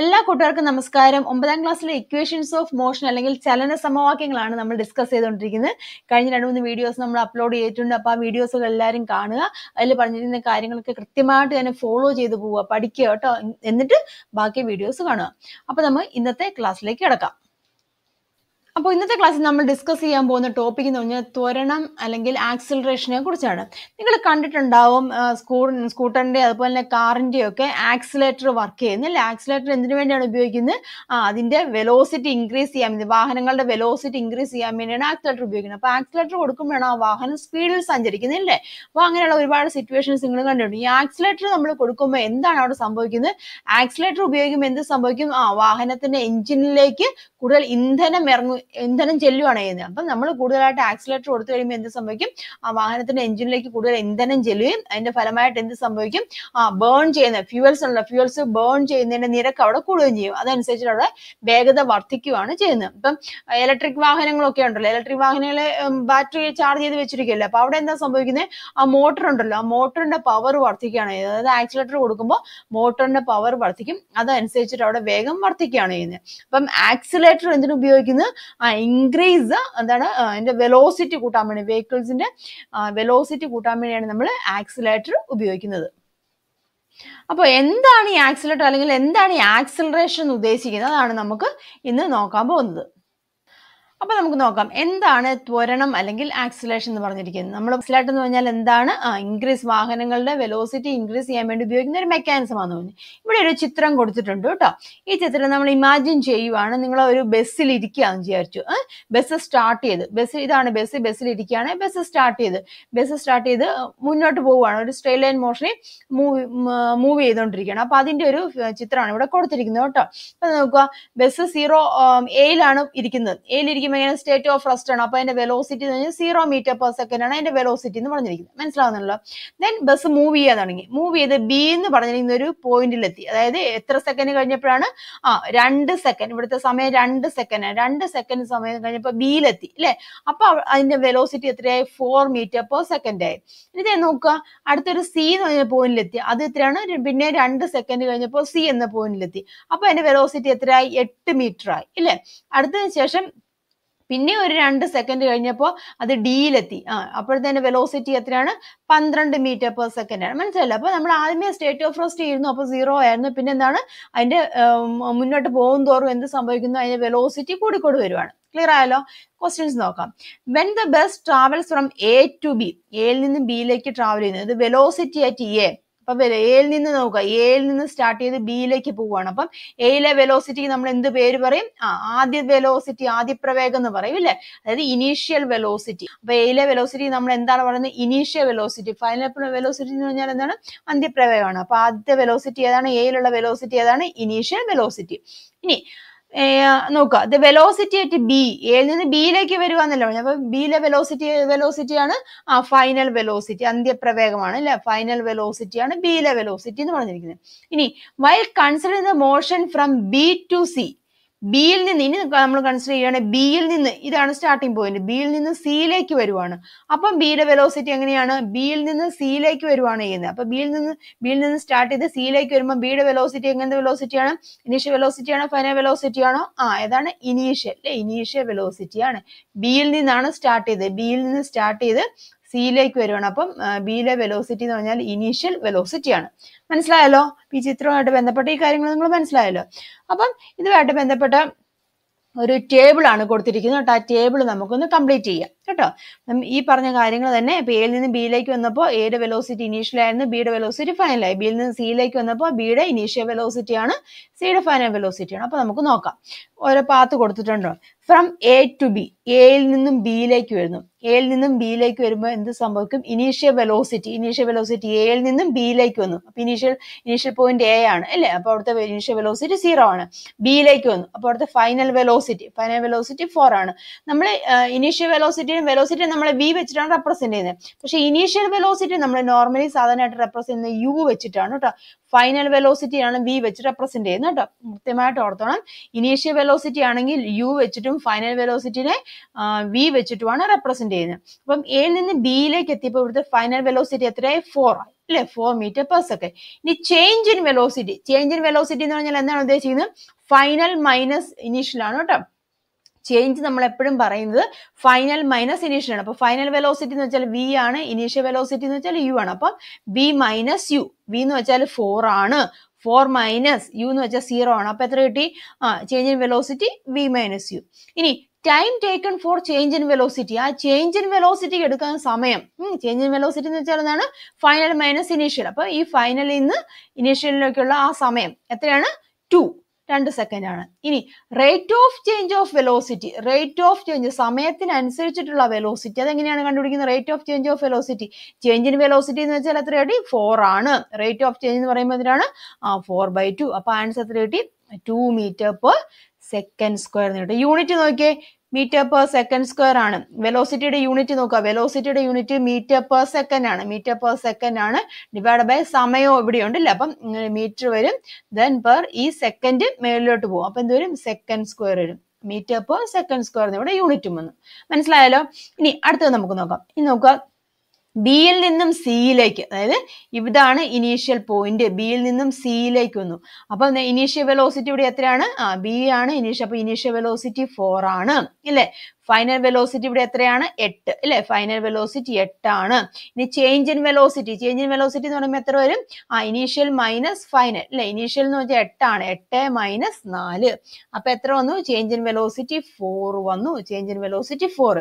എല്ലാ കൂട്ടുകാർക്കും നമസ്കാരം ഒമ്പതാം ക്ലാസ്സിലെ ഇക്വേഷൻസ് ഓഫ് മോഷൻ അല്ലെങ്കിൽ ചലന സമവാക്യങ്ങളാണ് നമ്മൾ ഡിസ്കസ് ചെയ്തുകൊണ്ടിരിക്കുന്നത് കഴിഞ്ഞ രണ്ട് മൂന്ന് വീഡിയോസ് നമ്മൾ അപ്ലോഡ് ചെയ്തിട്ടുണ്ട് അപ്പോൾ ആ വീഡിയോസുകൾ എല്ലാവരും കാണുക അതിൽ പറഞ്ഞിരുന്ന കാര്യങ്ങളൊക്കെ കൃത്യമായിട്ട് തന്നെ ഫോളോ ചെയ്തു പോവുക പഠിക്കുക കേട്ടോ എന്നിട്ട് ബാക്കി വീഡിയോസ് കാണുക അപ്പോൾ നമ്മൾ ഇന്നത്തെ ക്ലാസ്സിലേക്ക് കിടക്കാം അപ്പോൾ ഇന്നത്തെ ക്ലാസ്സിൽ നമ്മൾ ഡിസ്കസ് ചെയ്യാൻ പോകുന്ന ടോപ്പിക് എന്ന് പറഞ്ഞാൽ ത്വരണം അല്ലെങ്കിൽ ആക്സിലറേഷനെ കുറിച്ചാണ് നിങ്ങൾ കണ്ടിട്ടുണ്ടാവും സ്കൂ സ്കൂട്ടറിൻ്റെ അതുപോലെ തന്നെ കാറിൻ്റെയും ഒക്കെ ആക്സിലേറ്റർ വർക്ക് ചെയ്യുന്നത് അല്ലെ ആക്സിലേറ്റർ എന്തിനു വേണ്ടിയാണ് ഉപയോഗിക്കുന്നത് ആ അതിൻ്റെ വെലോസിറ്റി ഇൻക്രീസ് ചെയ്യാൻ വേണ്ടി വാഹനങ്ങളുടെ വെലോസിറ്റി ഇൻക്രീസ് ചെയ്യാൻ വേണ്ടിയാണ് ആക്സിലേറ്റർ ഉപയോഗിക്കുന്നത് അപ്പോൾ ആക്സിലേറ്റർ കൊടുക്കുമ്പോഴാണ് ആ വാഹനം സ്പീഡിൽ സഞ്ചരിക്കുന്നത് അല്ലേ അപ്പോൾ അങ്ങനെയുള്ള ഒരുപാട് സിറ്റുവേഷൻസ് നിങ്ങൾ കണ്ടിട്ടുണ്ട് ഈ ആക്സിലേറ്റർ നമ്മൾ കൊടുക്കുമ്പോൾ എന്താണ് അവിടെ സംഭവിക്കുന്നത് ആക്സിലേറ്റർ ഉപയോഗിക്കുമ്പോൾ എന്ത് സംഭവിക്കും ആ വാഹനത്തിൻ്റെ എഞ്ചിനിലേക്ക് കൂടുതൽ ഇന്ധനം ഇറങ്ങും ഇന്ധനം ചെല്ലുവാണ് ചെയ്യുന്നത് അപ്പം നമ്മൾ കൂടുതലായിട്ട് ആക്സിലേറ്റർ കൊടുത്തു കഴിയുമ്പോൾ എന്ത് സംഭവിക്കും ആ വാഹനത്തിന്റെ എഞ്ചിനിലേക്ക് കൂടുതൽ ഇന്ധനം ചെല്ലുകയും അതിന്റെ ഫലമായിട്ട് എന്ത് സംഭവിക്കും ആ ബേൺ ചെയ്യുന്ന ഫ്യൂവൽസ് ഉള്ള ഫ്യൂവൽസ് ബേൺ ചെയ്യുന്നതിന്റെ നിരക്ക് അവിടെ കൂടുകയും ചെയ്യും അതനുസരിച്ച് അവിടെ വേഗത വർദ്ധിക്കുകയാണ് ചെയ്യുന്നത് ഇപ്പം ഇലക്ട്രിക് വാഹനങ്ങളൊക്കെ ഉണ്ടല്ലോ ഇലക്ട്രിക് വാഹനങ്ങളെ ബാറ്ററി ചാർജ് ചെയ്ത് വെച്ചിരിക്കുകയല്ലേ അപ്പൊ അവിടെ എന്താ സംഭവിക്കുന്നത് ആ മോട്ടർ ഉണ്ടല്ലോ ആ മോട്ടറിന്റെ പവർ വർദ്ധിക്കുകയാണ് ചെയ്യുന്നത് അതായത് ആക്സിലേറ്റർ കൊടുക്കുമ്പോൾ മോട്ടറിന്റെ പവർ വർദ്ധിക്കും അതനുസരിച്ചിട്ട് അവിടെ വേഗം വർദ്ധിക്കുകയാണ് ചെയ്യുന്നത് അപ്പം ആക്സിലേറ്റർ എന്തിനു ഉപയോഗിക്കുന്നത് ആ ഇൻക്രീസ് എന്താണ് അതിൻ്റെ വെലോസിറ്റി കൂട്ടാൻ വേണ്ടി വെഹിക്കിൾസിൻ്റെ വെലോസിറ്റി കൂട്ടാൻ വേണ്ടിയാണ് നമ്മൾ ആക്സിലേറ്റർ ഉപയോഗിക്കുന്നത് അപ്പോൾ എന്താണ് ഈ ആക്സിലേറ്റർ അല്ലെങ്കിൽ എന്താണ് ഈ ആക്സിലറേഷൻ ഉദ്ദേശിക്കുന്നത് അതാണ് നമുക്ക് ഇന്ന് നോക്കാൻ പോകുന്നത് അപ്പൊ നമുക്ക് നോക്കാം എന്താണ് ത്വരണം അല്ലെങ്കിൽ ആക്സിലേഷൻ എന്ന് പറഞ്ഞിരിക്കുന്നത് നമ്മൾ ആക്സിലേറ്റ് എന്ന് പറഞ്ഞാൽ എന്താണ് ഇൻക്രീസ് വാഹനങ്ങളുടെ വെലോസിറ്റി ഇൻക്രീസ് ചെയ്യാൻ വേണ്ടി ഉപയോഗിക്കുന്ന ഒരു മെക്കാനിസം ആണെന്ന് പറഞ്ഞു ഇവിടെ ഒരു ചിത്രം കൊടുത്തിട്ടുണ്ട് കേട്ടോ ഈ ചിത്രം നമ്മൾ ഇമാജിൻ ചെയ്യുവാണ് നിങ്ങൾ ഒരു ബസ്സിൽ ഇരിക്കുകയാണെന്ന് വിചാരിച്ചു ബസ് സ്റ്റാർട്ട് ചെയ്ത് ബസ് ഇതാണ് ബസ് ബസ്സിൽ ഇരിക്കുകയാണ് ബസ് സ്റ്റാർട്ട് ചെയ്ത് ബസ് സ്റ്റാർട്ട് ചെയ്ത് മുന്നോട്ട് പോവുകയാണ് ഒരു സ്ട്രെയിൻ ലൈൻ മോഷനിൽ മൂവ് മൂവ് ചെയ്തുകൊണ്ടിരിക്കുകയാണ് അപ്പൊ അതിന്റെ ഒരു ചിത്രമാണ് ഇവിടെ കൊടുത്തിരിക്കുന്നത് കേട്ടോ അപ്പൊ നോക്കുക ബസ് സീറോ എയിലാണ് ഇരിക്കുന്നത് എയിലിരിക്കുമ്പോൾ പറയുമ്പോൾ ഇങ്ങനെ സ്റ്റേറ്റ് ഓഫ് റെസ്റ്റ് ആണ് അപ്പോൾ അതിന്റെ വെലോസിറ്റി എന്ന് പറഞ്ഞാൽ സീറോ മീറ്റർ പെർ സെക്കൻഡ് ആണ് അതിന്റെ വെലോസിറ്റി എന്ന് പറഞ്ഞിരിക്കുന്നത് മനസ്സിലാവുന്നുണ്ടല്ലോ ദെൻ ബസ് മൂവ് ചെയ്യാൻ തുടങ്ങി മൂവ് ചെയ്ത് ബി എന്ന് പറഞ്ഞിരിക്കുന്ന ഒരു പോയിന്റിലെത്തി അതായത് എത്ര സെക്കൻഡ് കഴിഞ്ഞപ്പോഴാണ് ആ രണ്ട് സെക്കൻഡ് ഇവിടുത്തെ സമയം രണ്ട് സെക്കൻഡ് ആണ് രണ്ട് സെക്കൻഡ് സമയം കഴിഞ്ഞപ്പോൾ ബിയിലെത്തി അല്ലെ അപ്പൊ അതിന്റെ വെലോസിറ്റി എത്രയായി ഫോർ മീറ്റർ പെർ സെക്കൻഡ് ആയി ഇത് നോക്കുക അടുത്തൊരു സി എന്ന് പറഞ്ഞ പോയിന്റിലെത്തി അത് എത്രയാണ് പിന്നെ രണ്ട് സെക്കൻഡ് കഴിഞ്ഞപ്പോൾ സി എന്ന പോയിന്റിലെത്തി അപ്പൊ അതിന്റെ വെലോസിറ്റി എത്രയായി എട്ട് മീറ്റർ ആയി അല്ലെ അടുത്തതിന് ശേഷം പിന്നെ ഒരു രണ്ട് സെക്കൻഡ് കഴിഞ്ഞപ്പോൾ അത് ഡിയിലെത്തി ആ അപ്പോഴത്തേന് വെലോസിറ്റി എത്രയാണ് പന്ത്രണ്ട് മീറ്റർ പെർ സെക്കൻഡ് ആണ് മനസ്സിലല്ല അപ്പോൾ നമ്മൾ ആദ്യമേ സ്റ്റേറ്റ് ഓഫ് റെസ്റ്റ് ചെയ്യുന്നു അപ്പോൾ സീറോ ആയിരുന്നു പിന്നെ എന്താണ് അതിന്റെ മുന്നോട്ട് പോകും തോറും എന്ത് സംഭവിക്കുന്നു അതിന്റെ വെലോസിറ്റി കൂടിക്കൂടി വരുവാണ് ക്ലിയർ ആയല്ലോ ക്വസ്റ്റ്യൻസ് നോക്കാം when the bus travels from A to B എയിൽ നിന്ന് ബിയിലേക്ക് ട്രാവൽ ചെയ്യുന്നത് വെലോസിറ്റി അറ്റ് എ വരെ എയിൽ നിന്ന് നോക്കുക എയിൽ നിന്ന് സ്റ്റാർട്ട് ചെയ്ത് ബിയിലേക്ക് പോവുകയാണ് അപ്പം എയിലെ വെലോസിറ്റി നമ്മൾ എന്ത് പേര് പറയും ആ ആദ്യ വെലോസിറ്റി ആദ്യ പ്രവേഗം എന്ന് പറയും അല്ലേ അതായത് ഇനീഷ്യൽ വെലോസിറ്റി അപ്പൊ എയിലെ വെലോസിറ്റി നമ്മൾ എന്താണ് പറയുന്നത് ഇനീഷ്യൽ വെലോസിറ്റി ഫൈനൽ വെലോസിറ്റി എന്ന് പറഞ്ഞാൽ എന്താണ് അന്ത്യപ്രവേഗമാണ് അപ്പൊ ആദ്യത്തെ വെലോസിറ്റി ഏതാണ് എയിലുള്ള വെലോസിറ്റി ഏതാണ് ഇനീഷ്യൽ വെലോസിറ്റി ഇനി നോക്കുക ദ വെലോസിറ്റി അറ്റ് ബി എയിൽ നിന്ന് ബിയിലേക്ക് വരിക പറഞ്ഞു അപ്പൊ ബിയിലെ വെലോസിറ്റി വെലോസിറ്റിയാണ് ആ ഫൈനൽ വെലോസിറ്റി അന്ത്യപ്രവേഗമാണ് അല്ലെ ഫൈനൽ വെലോസിറ്റിയാണ് ബിയിലെ വെലോസിറ്റി എന്ന് പറഞ്ഞിരിക്കുന്നത് ഇനി while consider the motion from B to C ബിയിൽ നിന്ന് ഇനി നമ്മൾ കൺസിഡർ ചെയ്യുകയാണെങ്കിൽ ബിയിൽ നിന്ന് ഇതാണ് സ്റ്റാർട്ടിങ് പോയിന്റ് ബിയിൽ നിന്ന് സിയിലേക്ക് വരുവാണ് അപ്പം ബിയുടെ വെലോസിറ്റി എങ്ങനെയാണ് ബിയിൽ നിന്ന് സിയിലേക്ക് വരുവാണ് ചെയ്യുന്നത് അപ്പൊ ബിയിൽ നിന്ന് ബിയിൽ നിന്ന് സ്റ്റാർട്ട് ചെയ്ത് സിയിലേക്ക് വരുമ്പോൾ ബിയുടെ വെലോസിറ്റി എങ്ങനത്തെ ആണ് ഇനീഷ്യൽ വെലോസിറ്റി ആണോ ഫൈനൽ വെലോസിറ്റി ആണോ ആ ഏതാണ് ഇനീഷ്യൽ അല്ലെ ഇനീഷ്യൽ വെലോസിറ്റി ആണ് ബിയിൽ നിന്നാണ് സ്റ്റാർട്ട് ചെയ്ത് ബിയിൽ നിന്ന് സ്റ്റാർട്ട് ചെയ്ത് സിയിലേക്ക് വരുവാണ് അപ്പം ബിയിലെ വെലോസിറ്റി എന്ന് പറഞ്ഞാൽ ഇനീഷ്യൽ വെലോസിറ്റി ആണ് മനസ്സിലായല്ലോ ഈ ചിത്രവുമായിട്ട് ബന്ധപ്പെട്ട ഈ കാര്യങ്ങൾ നിങ്ങൾ മനസ്സിലായല്ലോ അപ്പം ഇതുമായിട്ട് ബന്ധപ്പെട്ട ഒരു ടേബിൾ ആണ് കൊടുത്തിരിക്കുന്നത് ആ ടേബിൾ നമുക്കൊന്ന് കംപ്ലീറ്റ് ചെയ്യാം കേട്ടോ ഈ പറഞ്ഞ കാര്യങ്ങൾ തന്നെ ഇപ്പൊ എയിൽ നിന്ന് ബിയിലേക്ക് വന്നപ്പോൾ എയുടെ വെലോസിറ്റി ആയിരുന്നു ബിയുടെ വെലോസിറ്റി ഫൈനലായി ബിയിൽ നിന്ന് സിയിലേക്ക് വന്നപ്പോൾ ബിയുടെ ഇനീഷ്യൽ ആണ് സിയുടെ ഫൈനൽ വെലോസിറ്റി ആണ് അപ്പോൾ നമുക്ക് നോക്കാം ഓരോ പാത്ത് കൊടുത്തിട്ടുണ്ടോ ഫ്രം എ ടു ബി എയിൽ നിന്നും ബിയിലേക്ക് വരുന്നു എയിൽ നിന്നും ബിയിലേക്ക് വരുമ്പോൾ എന്ത് സംഭവിക്കും ഇനീഷ്യൽ വെലോസിറ്റി ഇനീഷ്യൽ വെലോസിറ്റി എയിൽ നിന്നും ബിയിലേക്ക് വന്നു അപ്പൊ ഇനീഷ്യൽ ഇനീഷ്യൽ പോയിന്റ് എ ആണ് അല്ലേ അപ്പൊ അവിടുത്തെ ഇനീഷ്യൽ വെലോസിറ്റി സീറോ ആണ് ബിയിലേക്ക് വന്നു അപ്പൊ അവിടുത്തെ final velocity final velocity four ആണ് നമ്മൾ ഇനീഷ്യൽ വെലോസിറ്റി ഇനിഷ്യൽ വെലോസിറ്റി നമ്മൾ വി വെച്ചിട്ടാണ് റെപ്രസെന്റ് ചെയ്യുന്നത് പക്ഷേ ഇനീഷ്യൽ വെലോസിറ്റി നമ്മൾ നോർമലി സാധാരണയായിട്ട് റെപ്രസെന്റ് ചെയ്യുന്നത് യു വെച്ചിട്ടാണ് കേട്ടോ ഫൈനൽ വെലോസിറ്റി ആണ് വി വെച്ച് റെപ്രസെന്റ് ചെയ്യുന്നത് കേട്ടോ കൃത്യമായിട്ട് ഓർത്തോണം ഇനീഷ്യൽ വെലോസിറ്റി ആണെങ്കിൽ യു വെച്ചിട്ടും ഫൈനൽ വെലോസിറ്റിനെ വി വെച്ചിട്ടുമാണ് റെപ്രസെന്റ് ചെയ്യുന്നത് അപ്പം എയിൽ നിന്ന് ബിയിലേക്ക് എത്തിയപ്പോൾ ഇവിടുത്തെ ഫൈനൽ വെലോസിറ്റി എത്രയായി ഫോർ ആയി അല്ലെ ഫോർ മീറ്റർ പെർ സെക്കൻഡ് ഇനി change in velocity change in velocity എന്ന് പറഞ്ഞാൽ എന്താണ് ഉദ്ദേശിക്കുന്നത് ഫൈനൽ മൈനസ് ഇനീഷ്യൽ ആണ് കേട്ടോ ചേഞ്ച് നമ്മൾ എപ്പോഴും പറയുന്നത് ഫൈനൽ മൈനസ് ഇനീഷ്യൽ ആണ് അപ്പോൾ ഫൈനൽ വെലോസിറ്റി എന്ന് വെച്ചാൽ വി ആണ് ഇനീഷ്യൽ വെലോസിറ്റി എന്ന് വെച്ചാൽ യു ആണ് അപ്പൊ വി മൈനസ് യു വി എന്ന് വെച്ചാൽ ഫോർ ആണ് ഫോർ മൈനസ് യു എന്ന് വെച്ചാൽ സീറോ ആണ് അപ്പോൾ എത്ര കിട്ടി ആ change in velocity V minus U ഇനി time taken for change in velocity ആ ചേഞ്ച് ഇൻ വെലോസിറ്റി എടുക്കാൻ സമയം ചേഞ്ച് ഇൻ വെലോസിറ്റി എന്ന് വെച്ചാൽ എന്താണ് ഫൈനൽ മൈനസ് ഇനീഷ്യൽ അപ്പോൾ ഈ ഫൈനലിൽ നിന്ന് ഇനീഷ്യലിലേക്കുള്ള ആ സമയം എത്രയാണ് ടു രണ്ട് സെക്കൻഡ് ആണ് ഇനി rate of change of velocity rate of change സമയത്തിനനുസരിച്ചിട്ടുള്ള വെലോസിറ്റി അതെങ്ങനെയാണ് കണ്ടുപിടിക്കുന്നത് rate of change of velocity ചേഞ്ചിന് വെലോസിറ്റി എന്ന് വെച്ചാൽ എത്ര കിട്ടി ഫോർ ആണ് റേറ്റ് ഓഫ് ചേഞ്ച് എന്ന് പറയുമ്പോൾ എന്തിനാണ് ആ ഫോർ ബൈ ടു അപ്പൊ ആൻസർ എത്ര കിട്ടി two metre per second square എന്ന് കിട്ടും യൂണിറ്റ് നോക്കിയേ മീറ്റർ പെർ സെക്കൻഡ് സ്ക്വയർ ആണ് വെലോസിറ്റിയുടെ യൂണിറ്റ് നോക്കുക വെലോസിറ്റിയുടെ യൂണിറ്റ് മീറ്റർ പെർ സെക്കൻഡ് ആണ് മീറ്റർ പെർ സെക്കൻഡ് ആണ് ഡിവൈഡ് ബൈ സമയവും ഇവിടെ ഉണ്ടല്ലേ അപ്പം മീറ്റർ വരും ദെൻ പെർ ഈ സെക്കൻഡ് മേളിലോട്ട് പോകും അപ്പൊ എന്ത് വരും സെക്കൻഡ് സ്ക്വയർ വരും മീറ്റർ പെർ സെക്കൻഡ് സ്ക്വയർ ഇവിടെ യൂണിറ്റും വന്നു മനസ്സിലായാലോ ഇനി അടുത്തത് നമുക്ക് നോക്കാം ഇനി നോക്കുക ബിയിൽ നിന്നും സിയിലേക്ക് അതായത് ഇതാണ് ഇനീഷ്യൽ പോയിന്റ് ബിയിൽ നിന്നും സിയിലേക്ക് വന്നു അപ്പൊ ഇനീഷ്യൽ വെലോസിറ്റി ഇവിടെ എത്രയാണ് ആ ബി ആണ് ഇനീഷ്യൽ അപ്പൊ ഇനീഷ്യൽ വെലോസിറ്റി ഫോർ ആണ് ഇല്ലേ ഫൈനൽ വെലോസിറ്റി ഇവിടെ എത്രയാണ് എട്ട് അല്ലെ ഫൈനൽ വെലോസിറ്റി എട്ടാണ് ഇനി change in velocity change in velocity എന്ന് പറയുമ്പോൾ എത്ര വരും ആ ഇനീഷ്യൽ മൈനസ് ഫൈനൽ അല്ലെ ഇനീഷ്യൽ എന്ന് വെച്ചാൽ എട്ടാണ് എട്ട് മൈനസ് നാല് അപ്പൊ എത്ര വന്നു ചേഞ്ച് ഇൻ വെലോസിറ്റി ഫോർ വന്നു change in velocity four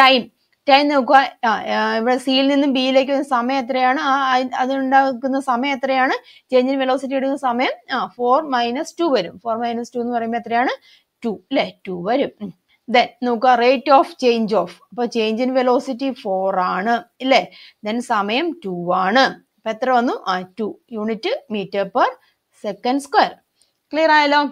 time time നോക്കുക ഇവിടെ സിയിൽ നിന്നും ബിയിലേക്ക് വരുന്ന സമയം എത്രയാണ് ആ അതുണ്ടാക്കുന്ന സമയം എത്രയാണ് ചേഞ്ചിന് വെലോസിറ്റി എടുക്കുന്ന സമയം ആ ഫോർ മൈനസ് ടു വരും ഫോർ മൈനസ് ടു എന്ന് പറയുമ്പോൾ എത്രയാണ് ടു അല്ലെ ടു വരും ദെൻ നോക്കുക റേറ്റ് ഓഫ് ചേഞ്ച് ഓഫ് അപ്പൊ ചേഞ്ച് ഇൻ വെലോസിറ്റി ഫോർ ആണ് ഇല്ലേ ദെൻ സമയം ടു ആണ് അപ്പൊ എത്ര വന്നു ആ two unit metre per second square clear ആയല്ലോ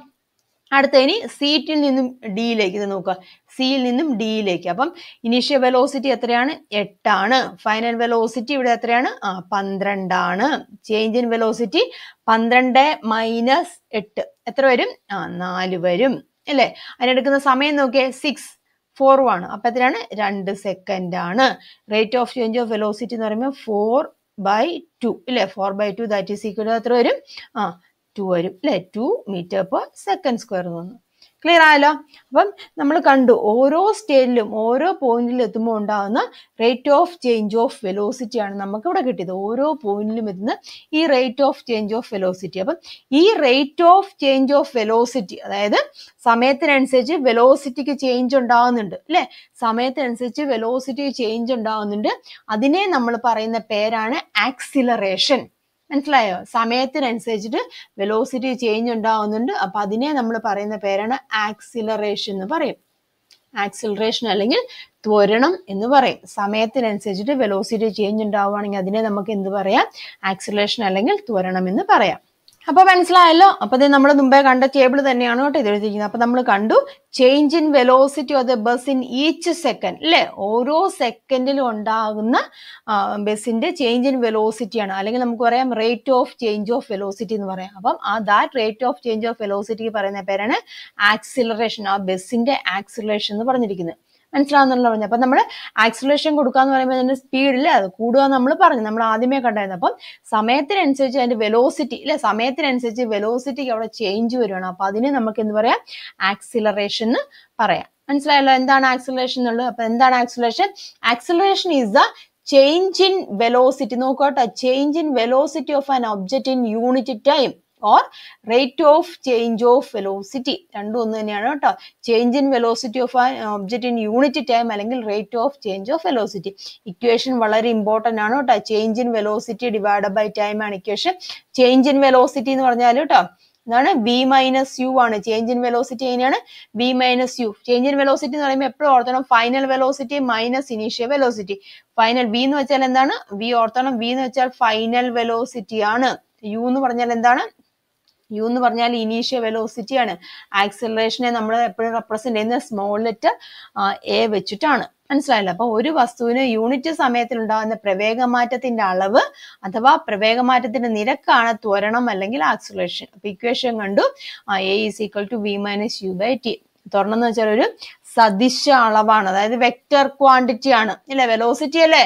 അടുത്ത ഇനി സീറ്റിൽ നിന്നും ഡിയിലേക്ക് ഇത് നോക്കുക സിയിൽ നിന്നും ഡിയിലേക്ക് അപ്പം ഇനീഷ്യൽ വെലോസിറ്റി എത്രയാണ് എട്ടാണ് ഫൈനൽ വെലോസിറ്റി ഇവിടെ എത്രയാണ് ആ പന്ത്രണ്ടാണ് ചേഞ്ച് ഇൻ വെലോസിറ്റി പന്ത്രണ്ട് മൈനസ് എട്ട് എത്ര വരും ആ നാല് വരും അല്ലേ അതിനെടുക്കുന്ന സമയം നോക്കിയേ സിക്സ് ഫോർ ആണ് അപ്പൊ എത്രയാണ് രണ്ട് സെക്കൻഡ് ആണ് rate of change of velocity എന്ന് പറയുമ്പോൾ ഫോർ ബൈ ടു ഇല്ലേ four by two that is equal എത്ര വരും ആ ടു വരും അല്ലെ two metre per second square എന്ന് വന്നു ക്ലിയർ ആയല്ലോ അപ്പം നമ്മൾ കണ്ടു ഓരോ സ്റ്റേജിലും ഓരോ പോയിന്റിലും എത്തുമ്പോൾ ഉണ്ടാകുന്ന rate of change of velocity ആണ് നമുക്ക് ഇവിടെ കിട്ടിയത് ഓരോ പോയിന്റിലും എത്തുന്ന ഈ rate of change of velocity അപ്പം ഈ rate of change of velocity അതായത് സമയത്തിനനുസരിച്ച് വെലോസിറ്റിക്ക് ചേഞ്ച് ഉണ്ടാകുന്നുണ്ട് അല്ലേ സമയത്തിനനുസരിച്ച് വെലോസിറ്റി ചേഞ്ച് ഉണ്ടാകുന്നുണ്ട് അതിനെ നമ്മൾ പറയുന്ന പേരാണ് ആക്സിലറേഷൻ മനസ്സിലായോ സമയത്തിനനുസരിച്ചിട്ട് വെലോസിറ്റി ചേഞ്ച് ഉണ്ടാവുന്നുണ്ട് അപ്പൊ അതിനെ നമ്മൾ പറയുന്ന പേരാണ് ആക്സിലറേഷൻ എന്ന് പറയും ആക്സിലറേഷൻ അല്ലെങ്കിൽ ത്വരണം എന്ന് പറയും സമയത്തിനനുസരിച്ചിട്ട് വെലോസിറ്റി ചേഞ്ച് ഉണ്ടാവുകയാണെങ്കിൽ അതിനെ നമുക്ക് എന്ത് പറയാം ആക്സിലറേഷൻ അല്ലെങ്കിൽ ത്വരണം എന്ന് പറയാം അപ്പോൾ മനസ്സിലായല്ലോ അപ്പോൾ ഇത് നമ്മൾ മുമ്പേ കണ്ട ടേബിൾ തന്നെയാണ് കേട്ടോ ഇത് എഴുതിയിരിക്കുന്നത് അപ്പോൾ നമ്മൾ കണ്ടു change in velocity of the bus in each second അല്ലേ ഓരോ സെക്കൻഡിലും ഉണ്ടാകുന്ന ബസ്സിന്റെ ചേഞ്ച് ഇൻ വെലോസിറ്റിയാണ് അല്ലെങ്കിൽ നമുക്ക് പറയാം rate of change of velocity എന്ന് പറയാം അപ്പം ആ that rate of change of velocity പറയുന്ന പേരാണ് ആക്സിലറേഷൻ ആ ബസ്സിന്റെ ആക്സിലറേഷൻ എന്ന് പറഞ്ഞിരിക്കുന്നത് മനസ്സിലാവുന്നുണ്ടല്ലോ പറഞ്ഞു അപ്പം നമ്മൾ ആക്സലേഷൻ കൊടുക്കുക എന്ന് പറയുമ്പോൾ അതിൻ്റെ സ്പീഡിൽ അത് കൂടുക നമ്മൾ പറഞ്ഞു നമ്മൾ ആദ്യമേ കണ്ടായിരുന്നു അപ്പം സമയത്തിനനുസരിച്ച് അതിൻ്റെ വെലോസിറ്റി അല്ലെ സമയത്തിനനുസരിച്ച് വെലോസിറ്റിക്ക് അവിടെ ചേഞ്ച് വരുവാണ് അപ്പം അതിനെ നമുക്ക് എന്ത് പറയാം ആക്സിലറേഷൻ എന്ന് പറയാം മനസ്സിലായല്ലോ എന്താണ് ആക്സിലറേഷൻ എന്നുള്ളത് അപ്പം എന്താണ് acceleration acceleration is the change in velocity നോക്കോട്ടെ change in velocity of an object in unit time or rate of change of velocity രണ്ടും ഒന്ന് തന്നെയാണ് കേട്ടോ change in velocity of a object in unit time അല്ലെങ്കിൽ rate of change of velocity equation വളരെ important ആണ് കേട്ടോ change in velocity divide by time ആണ് equation change in velocity എന്ന് പറഞ്ഞാൽ കേട്ടോ എന്താണ് വി മൈനസ് യു ആണ് ചേഞ്ച് ഇൻ വെലോസിറ്റി എങ്ങനെയാണ് V minus U change in velocity എന്ന് പറയുമ്പോൾ എപ്പോഴും ഓർത്തണം final velocity minus initial velocity final V എന്ന് വെച്ചാൽ എന്താണ് വി ഓർത്തണം വി എന്ന് വെച്ചാൽ ഫൈനൽ വെലോസിറ്റി ആണ് യു എന്ന് പറഞ്ഞാൽ എന്താണ് യു എന്ന് പറഞ്ഞാൽ ഇനീഷ്യൽ വെലോസിറ്റി ആണ് ആക്സലറേഷനെ നമ്മൾ എപ്പോഴും റെപ്രസെന്റ് ചെയ്യുന്ന സ്മോൾ ലെറ്റർ എ വെച്ചിട്ടാണ് മനസ്സിലായല്ലോ അപ്പോൾ ഒരു വസ്തുവിന് യൂണിറ്റ് സമയത്തിൽ ഉണ്ടാകുന്ന പ്രവേഗമാറ്റത്തിന്റെ അളവ് അഥവാ പ്രവേഗമാറ്റത്തിന്റെ നിരക്കാണ് ത്വരണം അല്ലെങ്കിൽ ആക്സിലേഷൻ അപ്പൊ ഇക്വേഷൻ കണ്ടു A is equal to V minus U by T ത്വരണം എന്ന് വെച്ചാൽ ഒരു സദിശ അളവാണ് അതായത് വെക്റ്റർ ക്വാണ്ടിറ്റി ആണ് ഇല്ലേ വെലോസിറ്റി അല്ലേ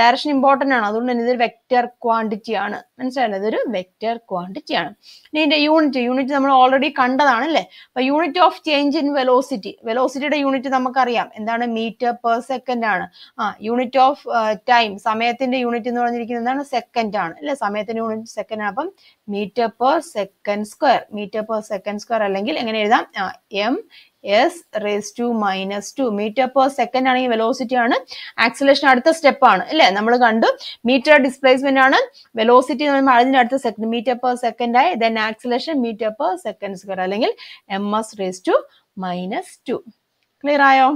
ഡയറക്ഷൻ ഇമ്പോർട്ടന്റ് ആണ് അതുകൊണ്ട് തന്നെ ഇതൊരു വെക്റ്റർ ക്വാണ്ടിറ്റി ആണ് മനസ്സിലായില്ലേ ഇതൊരു വെക്റ്റർ ക്വാണ്ടിറ്റി ആണ് ഇനി ഇതിന്റെ യൂണിറ്റ് യൂണിറ്റ് നമ്മൾ ഓൾറെഡി കണ്ടതാണ് അല്ലേ അപ്പൊ unit of change in velocity വെലോസിറ്റിയുടെ യൂണിറ്റ് നമുക്കറിയാം എന്താണ് മീറ്റർ പെർ സെക്കൻഡ് ആണ് ആ യൂണിറ്റ് ഓഫ് ടൈം സമയത്തിന്റെ യൂണിറ്റ് എന്ന് പറഞ്ഞിരിക്കുന്നത് എന്താണ് സെക്കൻഡ് ആണ് അല്ലെ സമയത്തിന്റെ യൂണിറ്റ് സെക്കൻഡ് ആണ് അപ്പം metre per second square metre per second square അല്ലെങ്കിൽ എങ്ങനെ എഴുതാം M S raise to minus two metre per second ആണെങ്കിൽ വെലോസിറ്റി ആണ് ആക്സിലേഷൻ അടുത്ത സ്റ്റെപ്പ് ആണ് അല്ലേ നമ്മൾ കണ്ടു മീറ്റർ ഡിസ്പ്ലേസ്മെന്റ് ആണ് വെലോസിറ്റി നമ്മൾ അതിന്റെ അടുത്ത സെക്കൻഡ് മീറ്റർ പെർ സെക്കൻഡ് ആയി then acceleration metre per second square അല്ലെങ്കിൽ M S raise to minus two clear ആയോ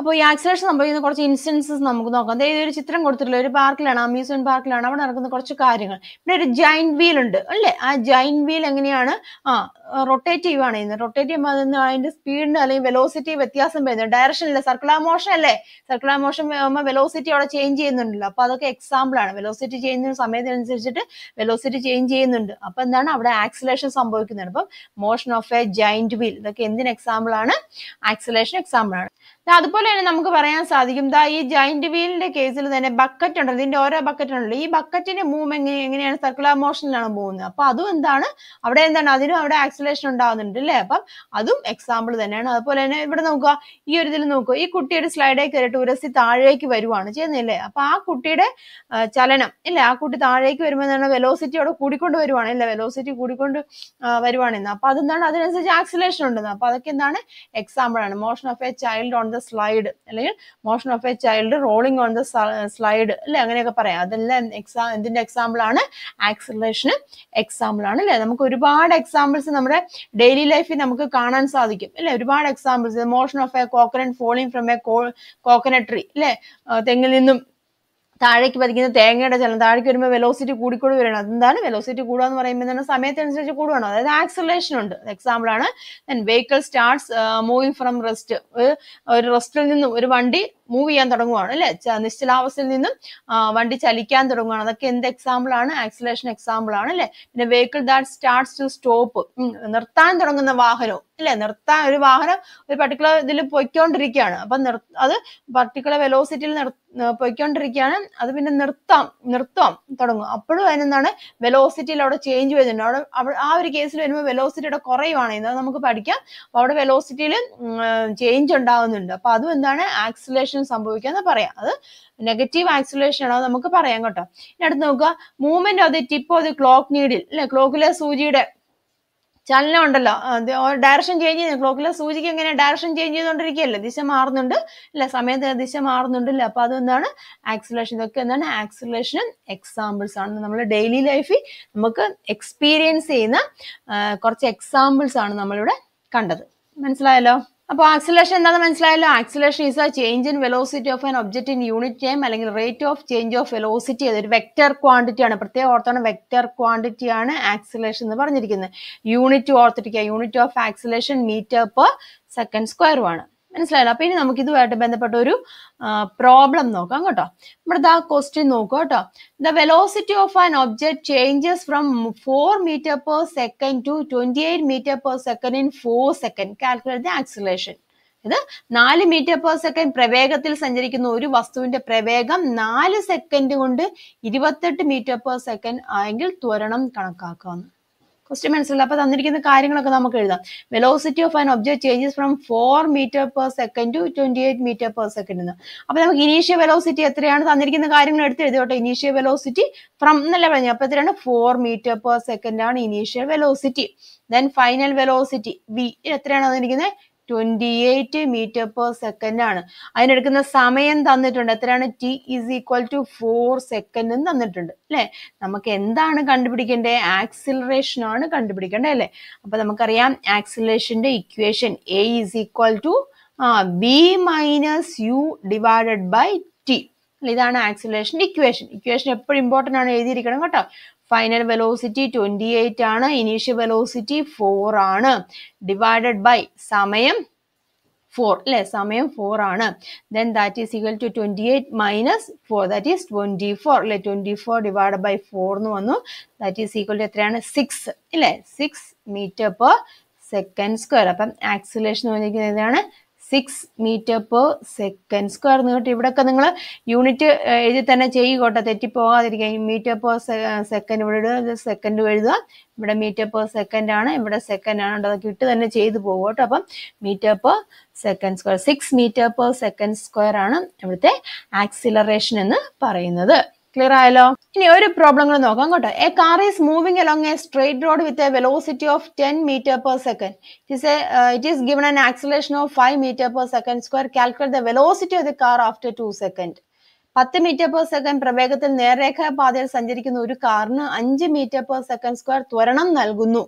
അപ്പോൾ ഈ ആക്സിലേഷൻ സംഭവിക്കുന്ന കുറച്ച് ഇൻസിഡൻസസ് നമുക്ക് നോക്കാം അതായത് ഒരു ചിത്രം കൊടുത്തിട്ടില്ല ഒരു പാർക്കിലാണ് അമ്യൂസ്മെന്റ് പാർക്കിലാണ് അവിടെ നടക്കുന്ന കുറച്ച് കാര്യങ്ങൾ പിന്നെ ഒരു ജൈൻ വീൽ ഉണ്ട് അല്ലേ ആ ജൈൻ വീൽ എങ്ങനെയാണ് ആ റൊട്ടേറ്റ് ചെയ്യുവാണ് ചെയ്യുന്നത് റൊട്ടേറ്റ് ചെയ്യുമ്പോൾ അതിന് അതിന്റെ സ്പീഡിന് അല്ലെങ്കിൽ വെലോസിറ്റി വ്യത്യാസം വരുന്നത് അല്ലേ സർക്കുലർ മോഷൻ അല്ലേ സർക്കുലർ മോഷൻ വെലോസിറ്റി അവിടെ ചേഞ്ച് ചെയ്യുന്നുണ്ടല്ലോ അപ്പൊ അതൊക്കെ എക്സാമ്പിൾ ആണ് വെലോസിറ്റി ചെയ്യുന്ന സമയത്തിനനുസരിച്ചിട്ട് വെലോസിറ്റി ചേഞ്ച് ചെയ്യുന്നുണ്ട് അപ്പൊ എന്താണ് അവിടെ ആക്സിലേഷൻ സംഭവിക്കുന്നത് അപ്പം motion of a giant wheel ഇതൊക്കെ എന്തിന് എക്സാമ്പിൾ ആണ് ആക്സിലേഷൻ എക്സാമ്പിൾ ആണ് അതുപോലെ തന്നെ നമുക്ക് പറയാൻ സാധിക്കും ദാ ഈ ജോയിന്റ് വീലിന്റെ കേസിൽ തന്നെ ബക്കറ്റ് ഉണ്ടല്ലോ ഇതിന്റെ ഓരോ ബക്കറ്റ് ഉണ്ടല്ലോ ഈ ബക്കറ്റിന്റെ മൂവ് എങ്ങനെ എങ്ങനെയാണ് സർക്കുലർ മോഷനിലാണ് പോകുന്നത് അപ്പൊ അതും എന്താണ് അവിടെ എന്താണ് അതിനും അവിടെ ആക്സിലേഷൻ ഉണ്ടാകുന്നുണ്ട് അല്ലേ അപ്പം അതും എക്സാമ്പിൾ തന്നെയാണ് അതുപോലെ തന്നെ ഇവിടെ നോക്കുക ഈ ഒരു ഇതിൽ നോക്കുക ഈ കുട്ടിയുടെ സ്ലൈഡേ കയറിയിട്ട് ഉരസി താഴേക്ക് വരുവാണ് ചെയ്യുന്നില്ലേ അപ്പൊ ആ കുട്ടിയുടെ ചലനം ഇല്ലേ ആ കുട്ടി താഴേക്ക് വരുമ്പോൾ എന്താണ് വെലോസിറ്റി അവിടെ കൂടിക്കൊണ്ട് വരുവാണ് അല്ലേ വെലോസിറ്റി കൂടിക്കൊണ്ട് വരുവാണെന്ന് അപ്പൊ അതെന്താണ് അതിനനുസരിച്ച് ആക്സിലേഷൻ ഉണ്ടെന്ന് അപ്പൊ അതൊക്കെ എന്താണ് എക്സാമ്പിൾ ആണ് motion of a child on the slide slide അല്ലെങ്കിൽ motion of a child rolling on the slide അല്ലെ അങ്ങനെയൊക്കെ പറയാം അതെല്ലാം എക്സാം എന്തിന്റെ എക്സാമ്പിൾ ആണ് ആക്സിലറേഷന് എക്സാമ്പിൾ ആണ് അല്ലെ നമുക്ക് ഒരുപാട് എക്സാമ്പിൾസ് നമ്മുടെ ഡെയിലി ലൈഫിൽ നമുക്ക് കാണാൻ സാധിക്കും അല്ലെ ഒരുപാട് examples motion of a coconut falling from a coconut tree അല്ലെ തെങ്ങിൽ നിന്നും താഴേക്ക് പതിക്കുന്ന തേങ്ങയുടെ ചലനം താഴേക്ക് വരുമ്പോൾ വെലോസിറ്റി കൂടിക്കൂടി വരണം അതെന്താണ് വെലോസിറ്റി കൂടുക എന്ന് പറയുമ്പോൾ തന്നെ സമയത്തിനനുസരിച്ച് കൂടുകയാണ് അതായത് ആക്സലേഷൻ ഉണ്ട് എക്സാമ്പിൾ ആണ് vehicle starts moving from rest ഒരു റെസ്റ്റിൽ നിന്നും ഒരു വണ്ടി മൂവ് ചെയ്യാൻ തുടങ്ങുവാണ് അല്ലെ നിശ്ചലാവസ്ഥയിൽ നിന്നും വണ്ടി ചലിക്കാൻ തുടങ്ങുവാണ് അതൊക്കെ എന്ത് എക്സാമ്പിൾ ആണ് ആക്സിലേഷൻ എക്സാമ്പിൾ ആണ് അല്ലെ പിന്നെ vehicle that starts to stop നിർത്താൻ തുടങ്ങുന്ന വാഹനവും അല്ലെ നിർത്താൻ ഒരു വാഹനം ഒരു പർട്ടിക്കുലർ ഇതിൽ പൊയ്ക്കൊണ്ടിരിക്കുകയാണ് അപ്പൊ അത് പർട്ടിക്കുലർ വെലോസിറ്റിയിൽ പൊയ്ക്കൊണ്ടിരിക്കുകയാണ് അത് പിന്നെ നിർത്താം നിർത്താം തുടങ്ങും അപ്പോഴും അതിനെന്താണ് വെലോസിറ്റിയിൽ അവിടെ ചേഞ്ച് വരുന്നുണ്ട് അവിടെ ആ ഒരു കേസിൽ വരുമ്പോൾ വെലോസിറ്റി അവിടെ കുറയുവാണ് ഇത് നമുക്ക് പഠിക്കാം അപ്പൊ അവിടെ വെലോസിറ്റിയിൽ ചേഞ്ച് ഉണ്ടാകുന്നുണ്ട് അപ്പൊ അതും എന്താണ് ആക്സിലേഷൻ ആക്സിലേഷൻ സംഭവിക്കുക എന്ന് പറയാം അത് നെഗറ്റീവ് ആക്സിലേഷൻ ആണോ നമുക്ക് പറയാം കേട്ടോ ഇനി അടുത്ത് നോക്കുക movement of the tip of the clock needle അല്ലെ ക്ലോക്കിലെ സൂചിയുടെ ചലനം ഉണ്ടല്ലോ ഡയറക്ഷൻ ചേഞ്ച് ചെയ്യുന്നു ക്ലോക്കിലെ സൂചിക്ക് എങ്ങനെ ഡയറക്ഷൻ ചേഞ്ച് ചെയ്തുകൊണ്ടിരിക്കുകയല്ലേ ദിശ മാറുന്നുണ്ട് അല്ല സമയത്ത് ദിശ അല്ലേ അപ്പൊ അതെന്താണ് ആക്സിലേഷൻ ഇതൊക്കെ എന്താണ് ആക്സിലേഷൻ എക്സാമ്പിൾസ് ആണ് നമ്മൾ ഡെയിലി ലൈഫിൽ നമുക്ക് എക്സ്പീരിയൻസ് ചെയ്യുന്ന കുറച്ച് എക്സാമ്പിൾസ് ആണ് നമ്മളിവിടെ കണ്ടത് മനസ്സിലായല്ലോ അപ്പോൾ ആക്സിലേഷൻ എന്താണെന്ന് മനസ്സിലായല്ലോ acceleration is a change in velocity of an object in unit time അല്ലെങ്കിൽ rate of change of velocity അതൊരു വെക്റ്റർ ക്വാണ്ടിറ്റി ആണ് പ്രത്യേകം ഓർത്തോണം വെക്റ്റർ ക്വാണ്ടിറ്റി ആണ് ആക്സിലേഷൻ എന്ന് പറഞ്ഞിരിക്കുന്നത് യൂണിറ്റ് ഓർത്തിരിക്കുക unit of acceleration metre per second സ്ക്വയറുമാണ് മനസ്സിലായല്ലോ അപ്പൊ ഇനി നമുക്ക് ഇതുമായിട്ട് ബന്ധപ്പെട്ട ഒരു പ്രോബ്ലം നോക്കാം കേട്ടോ നമ്മുടെ ദാ ക്വസ്റ്റ്യൻ നോക്കുക കേട്ടോ the velocity of an object changes from four metre per second to twenty eight metre per second in four second calculate acceleration ഇത് നാല് മീറ്റർ പെർ സെക്കൻഡ് പ്രവേഗത്തിൽ സഞ്ചരിക്കുന്ന ഒരു വസ്തുവിന്റെ പ്രവേഗം നാല് സെക്കൻഡ് കൊണ്ട് ഇരുപത്തെട്ട് മീറ്റർ പെർ സെക്കൻഡ് ആയെങ്കിൽ ത്വരണം കണക്കാക്കാവുന്നു ക്വസ്റ്റ്യൻ മനസ്സിലായി അപ്പൊ തന്നിരിക്കുന്ന കാര്യങ്ങളൊക്കെ നമുക്ക് എഴുതാം velocity of an object changes from four metre per second to twenty eight metre per second എന്ന് അപ്പൊ നമുക്ക് ഇനീഷ്യൽ വെലോസിറ്റി എത്രയാണ് തന്നിരിക്കുന്ന കാര്യങ്ങൾ എടുത്ത് എഴുതിയോട്ടെ ഇനീഷ്യൽ വെലോസിറ്റി ഫ്രം എന്നല്ല പറഞ്ഞു അപ്പൊ എത്രയാണ് ഫോർ മീറ്റർ പെർ സെക്കൻഡ് ആണ് initial velocity then final velocity V എത്രയാണ് തന്നിരിക്കുന്നത് twenty eight metre per second ആണ് അതിനെടുക്കുന്ന സമയം തന്നിട്ടുണ്ട് എത്രയാണ് T is equal to four എന്ന് തന്നിട്ടുണ്ട് അല്ലെ നമുക്ക് എന്താണ് കണ്ടുപിടിക്കേണ്ടത് ആക്സിലറേഷൻ ആണ് കണ്ടുപിടിക്കേണ്ടത് അല്ലെ അപ്പൊ നമുക്കറിയാം ആക്സിലറേഷന്റെ equation A is equal to B minus U divided by T ഇതാണ് ആക്സിലേഷൻ ഇക്വേഷൻ ഇക്വേഷൻ എപ്പോഴും ഇമ്പോർട്ടൻ്റ് ആണ് എഴുതിയിരിക്കണം കേട്ടോ ഫൈനൽ വെലോസിറ്റി ട്വന്റി എയ്റ്റ് ആണ് ഇനീഷ്യൽ വെലോസിറ്റി ഫോർ ആണ് ഡിവൈഡഡ് ബൈ സമയം ഫോർ അല്ലെ സമയം ഫോർ ആണ് then that is equal to twenty eight minus four that is twenty four അല്ലെ twenty four divide by four എന്ന് വന്നു ദാറ്റ് ഈസ് ഈക്വൽ ടു എത്രയാണ് സിക്സ് അല്ലെ six metre per second square അപ്പം ആക്സിലേഷൻ വന്നിരിക്കുന്നത് എന്താണ് six metre per second square എന്ന് കേട്ടോ ഇവിടെയൊക്കെ നിങ്ങൾ യൂണിറ്റ് എഴുതി തന്നെ ചെയ്യുകട്ടോ തെറ്റിപ്പോകാതിരിക്കുക ഈ മീറ്റർ പെർ സെക്കൻഡ് ഇവിടെ സെക്കൻഡ് എഴുതുക ഇവിടെ മീറ്റർ പെർ സെക്കൻഡ് ആണ് ഇവിടെ സെക്കൻഡ് ആണ് അതൊക്കെ ഇട്ട് തന്നെ ചെയ്തു പോകും കേട്ടോ അപ്പം metre per second square six metre per second square ആണ് ഇവിടുത്തെ ആക്സിലറേഷൻ എന്ന് പറയുന്നത് ക്ലിയർ ആയല്ലോ ഇനി ഒരു പ്രോബ്ലങ്ങൾ നോക്കാം കേട്ടോ a car is moving along a straight road with a velocity of ten metre per second it is it is given an acceleration of five metre per second square calculate the velocity of the car after two second പത്ത് metre per second പ്രവേഗത്തിൽ നേർരേഖാ പാതയിൽ സഞ്ചരിക്കുന്ന ഒരു കാറിന് അഞ്ച് metre per second square ത്വരണം നൽകുന്നു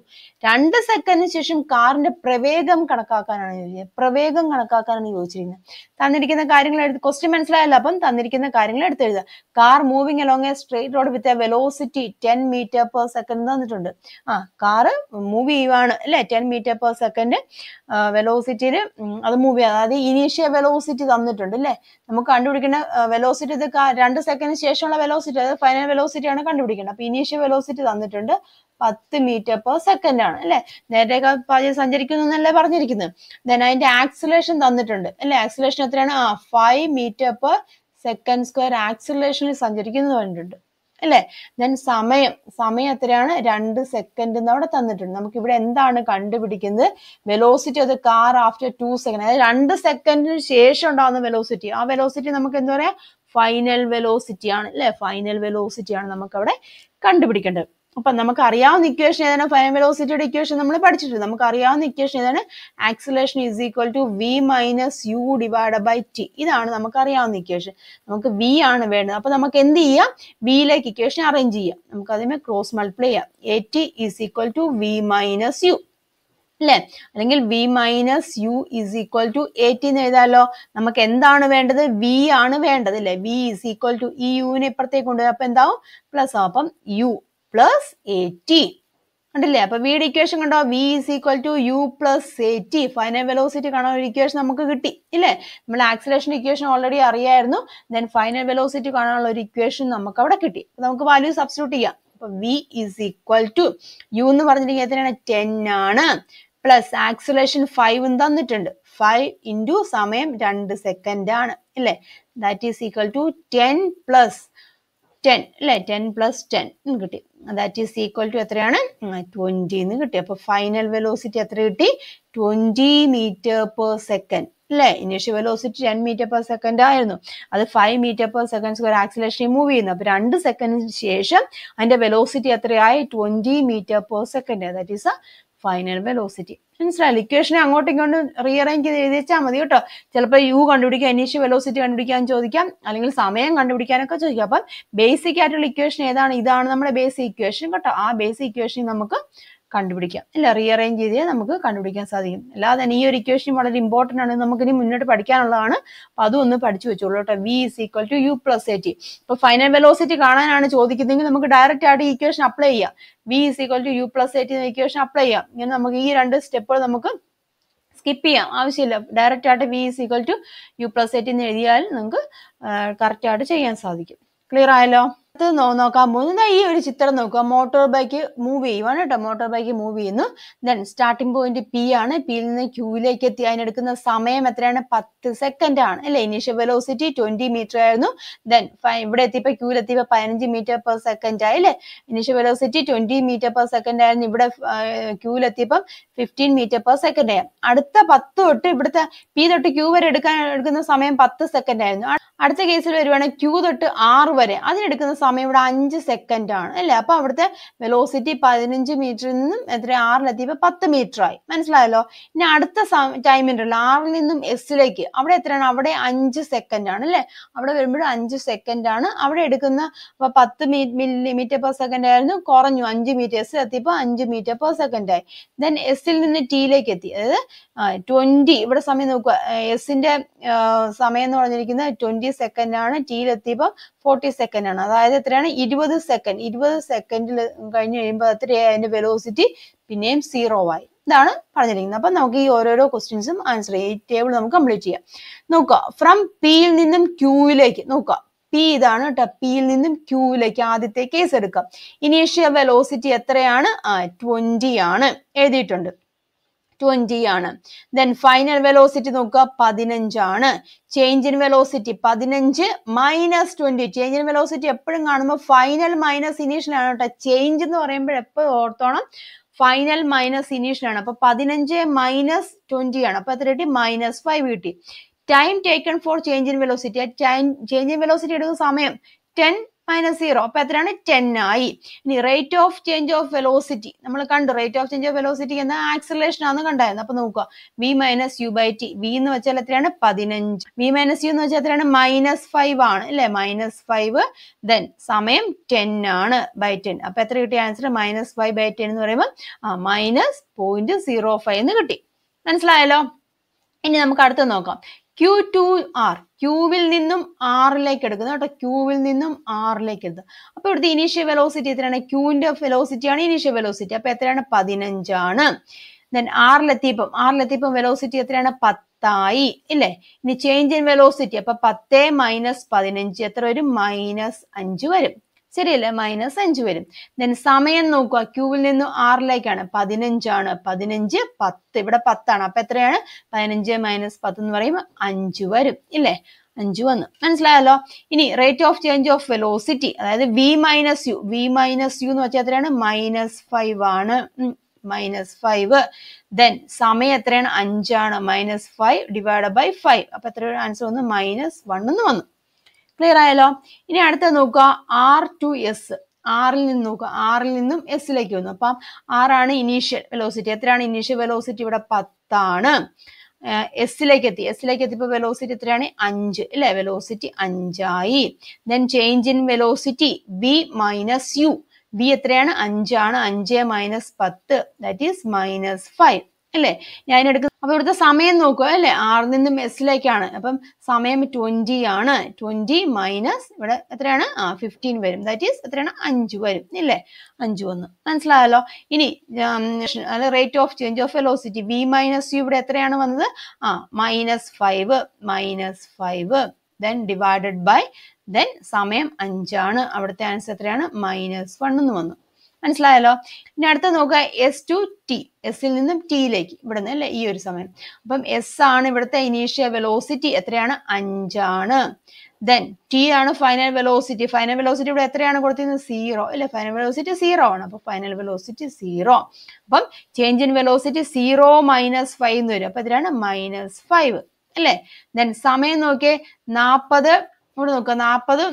രണ്ട് സെക്കൻഡിന് ശേഷം കാറിന്റെ പ്രവേഗം കണക്കാക്കാനാണ് ചോദിച്ചത് പ്രവേഗം കണക്കാക്കാനാണ് ചോദിച്ചിരിക്കുന്നത് തന്നിരിക്കുന്ന കാര്യങ്ങൾ എടുത്ത് ക്വസ്റ്റ്യൻ മനസ്സിലായല്ലോ അപ്പം തന്നിരിക്കുന്ന കാര്യങ്ങൾ എടുത്തെഴുതുക car moving along a straight road with a velocity ten metre per second തന്നിട്ടുണ്ട് ആ കാറ് മൂവ് ചെയ്യുവാണ് അല്ലെ ടെൻ മീറ്റർ പെർ സെക്കൻഡ് വെലോസിറ്റിയിൽ അത് മൂവ് ചെയ്യാം അതായത് ഇനീഷ്യ വെലോസിറ്റി തന്നിട്ടുണ്ട് അല്ലേ നമുക്ക് കണ്ടുപിടിക്കേണ്ട വെലോസിറ്റി അതായത് രണ്ട് സെക്കൻഡിന് ശേഷമുള്ള വെലോസിറ്റി അതായത് ഫൈനൽ വെലോസിറ്റിയാണ് കണ്ടുപിടിക്കേണ്ടത് അപ്പൊ ഇനീഷ്യൽ വെലോസിറ്റി തന്നിട്ടുണ്ട് പത്ത് മീറ്റർ പെർ സെക്കൻഡ് ആണ് അല്ലെ നേരത്തെ പാചകം സഞ്ചരിക്കുന്നു എന്നല്ലേ പറഞ്ഞിരിക്കുന്നത് ദെൻ അതിന്റെ ആക്സിലേഷൻ തന്നിട്ടുണ്ട് അല്ലെ ആക്സിലേഷൻ എത്രയാണ് ആ five metre per second square ആക്സിലേഷനിൽ സഞ്ചരിക്കുന്നു പറഞ്ഞിട്ടുണ്ട് അല്ലെ ദെൻ സമയം സമയം എത്രയാണ് രണ്ട് സെക്കൻഡ് എന്ന് അവിടെ തന്നിട്ടുണ്ട് നമുക്ക് ഇവിടെ എന്താണ് കണ്ടുപിടിക്കുന്നത് വെലോസിറ്റി അത് കാർ ആഫ്റ്റർ ടു സെക്കൻഡ് അതായത് രണ്ട് സെക്കൻഡിന് ശേഷം ഉണ്ടാകുന്ന വെലോസിറ്റി ആ വെലോസിറ്റി നമുക്ക് എന്താ പറയാ ഫൈനൽ വെലോസിറ്റി ആണ് അല്ലെ ഫൈനൽ വെലോസിറ്റി ആണ് നമുക്ക് അവിടെ കണ്ടുപിടിക്കേണ്ടത് അപ്പൊ നമുക്ക് അറിയാവുന്ന ഇക്വേഷൻ ഏതാണ് ഫൈനൽ വെലോസിറ്റിയുടെ ഇക്വേഷൻ നമ്മൾ പഠിച്ചിട്ടുണ്ട് നമുക്ക് അറിയാവുന്ന ഇക്വേഷൻ ഏതാണ് acceleration is equal to V minus u divide by T ഇതാണ് നമുക്ക് അറിയാവുന്ന ഇക്വേഷൻ നമുക്ക് വി ആണ് വേണ്ടത് അപ്പൊ നമുക്ക് എന്ത് ചെയ്യാം വിയിലേക്ക് ഇക്വേഷൻ അറേഞ്ച് ചെയ്യാം നമുക്ക് അതിനെ ക്രോസ് മൾട്ടിപ്ലൈ ചെയ്യാം a t is equal to V minus u അല്ലെ അല്ലെങ്കിൽ v minus u is equal to a t എഴുതാലോ നമുക്ക് എന്താണ് വേണ്ടത് വി ആണ് വേണ്ടത് അല്ലെ വി ഇസ് ഈക്വൽ ടു ഇ യുവിനെ ഇപ്പുറത്തേക്ക് കൊണ്ടുപോയി അപ്പൊ എന്താവും പ്ലസ് അപ്പം യു പ്ലസ് എയ്റ്റീൻ ഉണ്ടല്ലേ അപ്പൊ വീട് ഇക്വേഷൻ കണ്ടോ v is equal to u plus a t final velocity കാണാൻ ഒരു ഇക്വേഷൻ നമുക്ക് കിട്ടി ഇല്ലേ നമ്മൾ ആക്സിലേഷൻ ഇക്വേഷൻ ഓൾറെഡി അറിയായിരുന്നു ദെൻ ഫൈനൽ വെലോസിറ്റി കാണാനുള്ള ഒരു ഇക്വേഷൻ നമുക്ക് അവിടെ കിട്ടി നമുക്ക് വാല്യൂ സബ്സ്റ്റിറ്റ്യൂട്ട് ചെയ്യാം അപ്പൊ v is equal to u എന്ന് പറഞ്ഞിരിക്കുന്നത് എത്രയാണ് ടെൻ ആണ് പ്ലസ് ആക്സിലേഷൻ ഫൈവ് തന്നിട്ടുണ്ട് ഫൈവ് ഇൻറ്റു സമയം രണ്ട് സെക്കൻഡ് ആണ് അല്ലേ that is equal to ten plus ten അല്ലേ ടെൻ പ്ലസ് ടെൻ കിട്ടി ദാറ്റ് ഈസ് ഈക്വൽ ടു എത്രയാണ് ട്വൻറ്റി എന്ന് കിട്ടി അപ്പോൾ ഫൈനൽ വെലോസിറ്റി എത്ര കിട്ടി ട്വൻറ്റി മീറ്റർ പെർ സെക്കൻഡ് അല്ലേ initial velocity ten metre per second ആയിരുന്നു അത് five metre per second square ആക്സിലേഷനിൽ മൂവ് ചെയ്യുന്നു അപ്പോൾ രണ്ട് സെക്കൻഡിന് ശേഷം അതിന്റെ വെലോസിറ്റി എത്രയായി twenty metre per second that is a final velocity മനസ്സിലായില്ല ഇക്വേഷനെ അങ്ങോട്ടും ഇങ്ങോട്ടും റീഅറേഞ്ച് ചെയ്ത് വെച്ചാൽ മതി കേട്ടോ ചിലപ്പോൾ യു കണ്ടുപിടിക്കുക ഇനീഷ്യൽ വെലോസിറ്റി കണ്ടുപിടിക്കാൻ ചോദിക്കാം അല്ലെങ്കിൽ സമയം കണ്ടുപിടിക്കാനൊക്കെ ചോദിക്കാം അപ്പം ബേസിക് ആയിട്ടുള്ള ഇക്വേഷൻ ഏതാണ് ഇതാണ് നമ്മുടെ ബേസിക് ഇക്വേഷൻ കേട്ടോ ആ ബേസിക് ഇക്വേഷൻ നമുക്ക് കണ്ടുപിടിക്കാം അല്ല റീഅറേഞ്ച് ചെയ്തേ നമുക്ക് കണ്ടുപിടിക്കാൻ സാധിക്കും അല്ലാതെ ഈ ഒരു ഇക്വേഷൻ വളരെ ഇമ്പോർട്ടൻ്റ് ആണ് നമുക്ക് ഇനി മുന്നോട്ട് പഠിക്കാനുള്ളതാണ് അപ്പൊ അതും ഒന്ന് പഠിച്ചു വെച്ചോളൂ കേട്ടോ v is equal to u plus a t ഇപ്പൊ ഫൈനൽ വെലോസിറ്റി കാണാനാണ് ചോദിക്കുന്നതെങ്കിൽ നമുക്ക് ഡയറക്റ്റ് ആയിട്ട് ഈ ഇക്വേഷൻ അപ്ലൈ ചെയ്യാം v is equal to u plus a t എന്ന ഇക്വേഷൻ അപ്ലൈ ചെയ്യാം ഇങ്ങനെ നമുക്ക് ഈ രണ്ട് സ്റ്റെപ്പുകൾ നമുക്ക് സ്കിപ്പ് ചെയ്യാം ആവശ്യമില്ല ഡയറക്റ്റ് ആയിട്ട് v is equal to u plus t എന്ന് എഴുതിയാൽ നിങ്ങൾക്ക് കറക്റ്റ് ആയിട്ട് ചെയ്യാൻ സാധിക്കും ക്ലിയർ ആയല്ലോ ഇത് നോക്കാൻ പോകുന്നത് ഈ ഒരു ചിത്രം നോക്കുക മോട്ടോർ ബൈക്ക് മൂവ് ചെയ്യുവാണ് കേട്ടോ മോട്ടോർ ബൈക്ക് മൂവ് ചെയ്യുന്നു ദെൻ സ്റ്റാർട്ടിംഗ് പോയിന്റ് പി ആണ് പിയിൽ നിന്ന് ക്യൂയിലേക്ക് എത്തി അതിനെടുക്കുന്ന സമയം എത്രയാണ് പത്ത് സെക്കൻഡ് ആണ് അല്ലെ ഇനീഷ്യൽ വെലോസിറ്റി ട്വന്റി മീറ്റർ ആയിരുന്നു ദെൻ ഇവിടെ എത്തിയപ്പോൾ ക്യൂയിൽ എത്തിയപ്പോൾ പതിനഞ്ച് മീറ്റർ പെർ സെക്കൻഡ് ആയി അല്ലെ initial velocity twenty metre per second ആയിരുന്നു ഇവിടെ ക്യൂയിൽ എത്തിയപ്പം ഫിഫ്റ്റീൻ മീറ്റർ പെർ സെക്കൻഡ് ആയി അടുത്ത പത്ത് തൊട്ട് ഇവിടുത്തെ പി തൊട്ട് ക്യൂ വരെ എടുക്കാൻ എടുക്കുന്ന സമയം പത്ത് സെക്കൻഡ് ആയിരുന്നു അടുത്ത കേസിൽ വരുവാണെങ്കിൽ ക്യൂ തൊട്ട് ആറ് വരെ അതിനെടുക്കുന്ന സമയം സമയം ഇവിടെ അഞ്ച് സെക്കൻഡ് ആണ് അല്ലേ അപ്പൊ അവിടുത്തെ വെലോസിറ്റി പതിനഞ്ച് മീറ്ററിൽ നിന്നും എത്ര ആറിലെത്തിയപ്പോൾ പത്ത് മീറ്റർ ആയി മനസ്സിലായല്ലോ ഇനി അടുത്ത ടൈം ഉണ്ടല്ലോ ആറിൽ നിന്നും എസിലേക്ക് അവിടെ എത്രയാണ് അവിടെ അഞ്ച് സെക്കൻഡ് ആണ് അല്ലെ അവിടെ വരുമ്പോൾ അഞ്ച് സെക്കൻഡ് ആണ് അവിടെ എടുക്കുന്ന അപ്പൊ പത്ത് മീറ്റർ പെർ സെക്കൻഡ് ആയിരുന്നു കുറഞ്ഞു അഞ്ച് മീറ്റർ എസ് എത്തിയപ്പോ അഞ്ച് മീറ്റർ പെർ സെക്കൻഡ് ആയി ദെൻ എസിൽ നിന്ന് ടിയിലേക്ക് എത്തി അതായത് ട്വന്റി ഇവിടെ സമയം നോക്കുക എസിന്റെ സമയം എന്ന് പറഞ്ഞിരിക്കുന്നത് ട്വന്റി സെക്കൻഡ് ആണ് ടിയിലെത്തിയപ്പോൾ ഫോർട്ടി സെക്കൻഡ് ആണ് അതായത് എത്രയാണ് ഇരുപത് സെക്കൻഡ് ഇരുപത് സെക്കൻഡിൽ കഴിഞ്ഞ് കഴിയുമ്പോൾ എത്രയായി അതിന്റെ വെലോസിറ്റി പിന്നെയും സീറോ ആയി ഇതാണ് പറഞ്ഞിരിക്കുന്നത് അപ്പൊ നമുക്ക് ഈ ഓരോരോ ക്വസ്റ്റ്യൻസും ആൻസർ ചെയ്യാം ഈ ടേബിൾ നമുക്ക് കംപ്ലീറ്റ് ചെയ്യാം നോക്കുക ഫ്രം പിയിൽ നിന്നും ക്യൂയിലേക്ക് നോക്കുക പി ഇതാണ് കേട്ടോ പിയിൽ നിന്നും ക്യൂയിലേക്ക് ആദ്യത്തെ കേസ് എടുക്കാം ഇനീഷ്യൽ വെലോസിറ്റി എത്രയാണ് ട്വന്റി ആണ് എഴുതിയിട്ടുണ്ട് ട്വന്റി ആണ് ദെൻ ഫൈനൽ വെലോസിറ്റി നോക്കുക പതിനഞ്ചാണ് ചേഞ്ച് ഇൻ വെലോസിറ്റി പതിനഞ്ച് minus twenty change in velocity എപ്പോഴും കാണുമ്പോൾ ഫൈനൽ മൈനസ് ഇനീഷ്യൽ ആണ് കേട്ടോ ചേഞ്ച് എന്ന് പറയുമ്പോൾ എപ്പോഴും ഓർത്തോണം ഫൈനൽ മൈനസ് ഇനീഷ്യൽ ആണ് അപ്പൊ പതിനഞ്ച് മൈനസ് ട്വന്റി ആണ് അപ്പൊ എത്ര കിട്ടി മൈനസ് ഫൈവ് കിട്ടി time taken for change in velocity ആ ടൈം ചേഞ്ച് ഇൻ വെലോസിറ്റി എടുക്കുന്ന സമയം ടെൻ മൈനസ് സീറോ അപ്പൊ എത്രയാണ് ടെൻ ആയി ഇനി rate of change of velocity നമ്മൾ കണ്ടു rate of change of velocity എന്ന ആക്സിലേഷൻ ആണ് കണ്ടായിരുന്നു അപ്പൊ നോക്കുക v minus U by t v എന്ന് വെച്ചാൽ എത്രയാണ് പതിനഞ്ച് വി മൈനസ് യു എന്ന് വെച്ചാൽ എത്രയാണ് മൈനസ് ഫൈവ് ആണ് അല്ലെ മൈനസ് ഫൈവ് ദെൻ സമയം ടെൻ ആണ് ബൈ ടെൻ അപ്പൊ എത്ര കിട്ടിയ answer minus five by ten എന്ന് പറയുമ്പോൾ മൈനസ് പോയിന്റ് സീറോ ഫൈവ് എന്ന് കിട്ടി മനസ്സിലായല്ലോ ഇനി നമുക്ക് അടുത്ത് നോക്കാം ക്യൂ ടു ആർ ക്യൂവിൽ നിന്നും ആറിലേക്ക് എടുക്കുന്നത് കേട്ടോ ക്യൂവിൽ നിന്നും ആറിലേക്ക് എടുക്കുക അപ്പോൾ ഇവിടുത്തെ ഇനീഷ്യൽ വെലോസിറ്റി എത്രയാണ് ക്യൂവിന്റെ വെലോസിറ്റിയാണ് ഇനീഷ്യൽ വെലോസിറ്റി അപ്പോൾ എത്രയാണ് പതിനഞ്ചാണ് ദെൻ ആറിലെത്തിയപ്പം ആറിലെത്തിയപ്പം വെലോസിറ്റി എത്രയാണ് പത്തായി ഇല്ലേ ഇനി ചേഞ്ച് ഇൻ വെലോസിറ്റി അപ്പൊ പത്തേ മൈനസ് പതിനഞ്ച് എത്ര വരും മൈനസ് അഞ്ച് വരും ശരിയല്ലേ മൈനസ് അഞ്ച് വരും ദെൻ സമയം നോക്കുക ക്യൂവിൽ നിന്ന് ആറിലേക്കാണ് പതിനഞ്ചാണ് പതിനഞ്ച് പത്ത് ഇവിടെ പത്താണ് അപ്പൊ എത്രയാണ് പതിനഞ്ച് മൈനസ് പത്ത് എന്ന് പറയുമ്പോൾ അഞ്ച് വരും ഇല്ലേ അഞ്ച് വന്നു മനസ്സിലായല്ലോ ഇനി rate of change of velocity അതായത് v minus u v minus u എന്ന് വെച്ചാൽ എത്രയാണ് മൈനസ് ഫൈവ് ആണ് മൈനസ് ഫൈവ് ദെൻ സമയം എത്രയാണ് അഞ്ചാണ് minus five divide by five അപ്പൊ എത്രയാണ് ആൻസർ വന്നു മൈനസ് വൺ എന്ന് വന്നു ക്ലിയർ ആയല്ലോ ഇനി അടുത്ത നോക്കുക ആർ ടു എസ് ആറിൽ നിന്ന് നോക്കുക ആറിൽ നിന്നും എസിലേക്ക് വന്നു അപ്പം ആറാണ് ഇനീഷ്യൽ വെലോസിറ്റി എത്രയാണ് ഇനീഷ്യൽ വെലോസിറ്റി ഇവിടെ പത്താണ് എസിലേക്ക് എത്തി എസിലേക്ക് എത്തിയപ്പോൾ വെലോസിറ്റി എത്രയാണ് അഞ്ച് അല്ലെ വെലോസിറ്റി അഞ്ചായി then change in velocity b minus u b എത്രയാണ് അഞ്ചാണ് അഞ്ച് മൈനസ് പത്ത് ദാറ്റ് ഈസ് മൈനസ് ഫൈവ് അല്ലേ ഞാൻ എടുക്കുന്ന അപ്പൊ ഇവിടുത്തെ സമയം നോക്കുക അല്ലേ ആറിൽ നിന്നും എസിലേക്കാണ് അപ്പം സമയം ട്വന്റി ആണ് ട്വന്റി മൈനസ് ഇവിടെ എത്രയാണ് ആ ഫിഫ്റ്റീൻ വരും ദാറ്റ് ഈസ് എത്രയാണ് അഞ്ച് വരും ഇല്ലേ അഞ്ച് വന്നു മനസ്സിലായല്ലോ ഇനി rate of change of velocity V minus u ഇവിടെ എത്രയാണ് വന്നത് ആ minus five minus five then divided by then സമയം അഞ്ചാണ് അവിടുത്തെ ആൻസർ എത്രയാണ് മൈനസ് വൺ എന്ന് വന്നു മനസ്സിലായല്ലോ ഇനി അടുത്ത നോക്കുക എസ് ടു ടി എസിൽ നിന്നും ടിയിലേക്ക് ഇവിടുന്ന് അല്ലെ ഈ ഒരു സമയം അപ്പം എസ് ആണ് ഇവിടുത്തെ ഇനീഷ്യൽ വെലോസിറ്റി എത്രയാണ് അഞ്ചാണ് ദെൻ ടി ആണ് ഫൈനൽ വെലോസിറ്റി ഫൈനൽ വെലോസിറ്റി ഇവിടെ എത്രയാണ് കൊടുത്തിരുന്നത് സീറോ അല്ലെ ഫൈനൽ വെലോസിറ്റി സീറോ ആണ് അപ്പോൾ ഫൈനൽ വെലോസിറ്റി സീറോ അപ്പം change in velocity zero minus five എന്ന് വരും അപ്പൊ എത്രയാണ് മൈനസ് ഫൈവ് അല്ലെ ദെൻ സമയം നോക്കിയേ നാപ്പത് ഇവിടെ നോക്കുക നാൽപ്പതും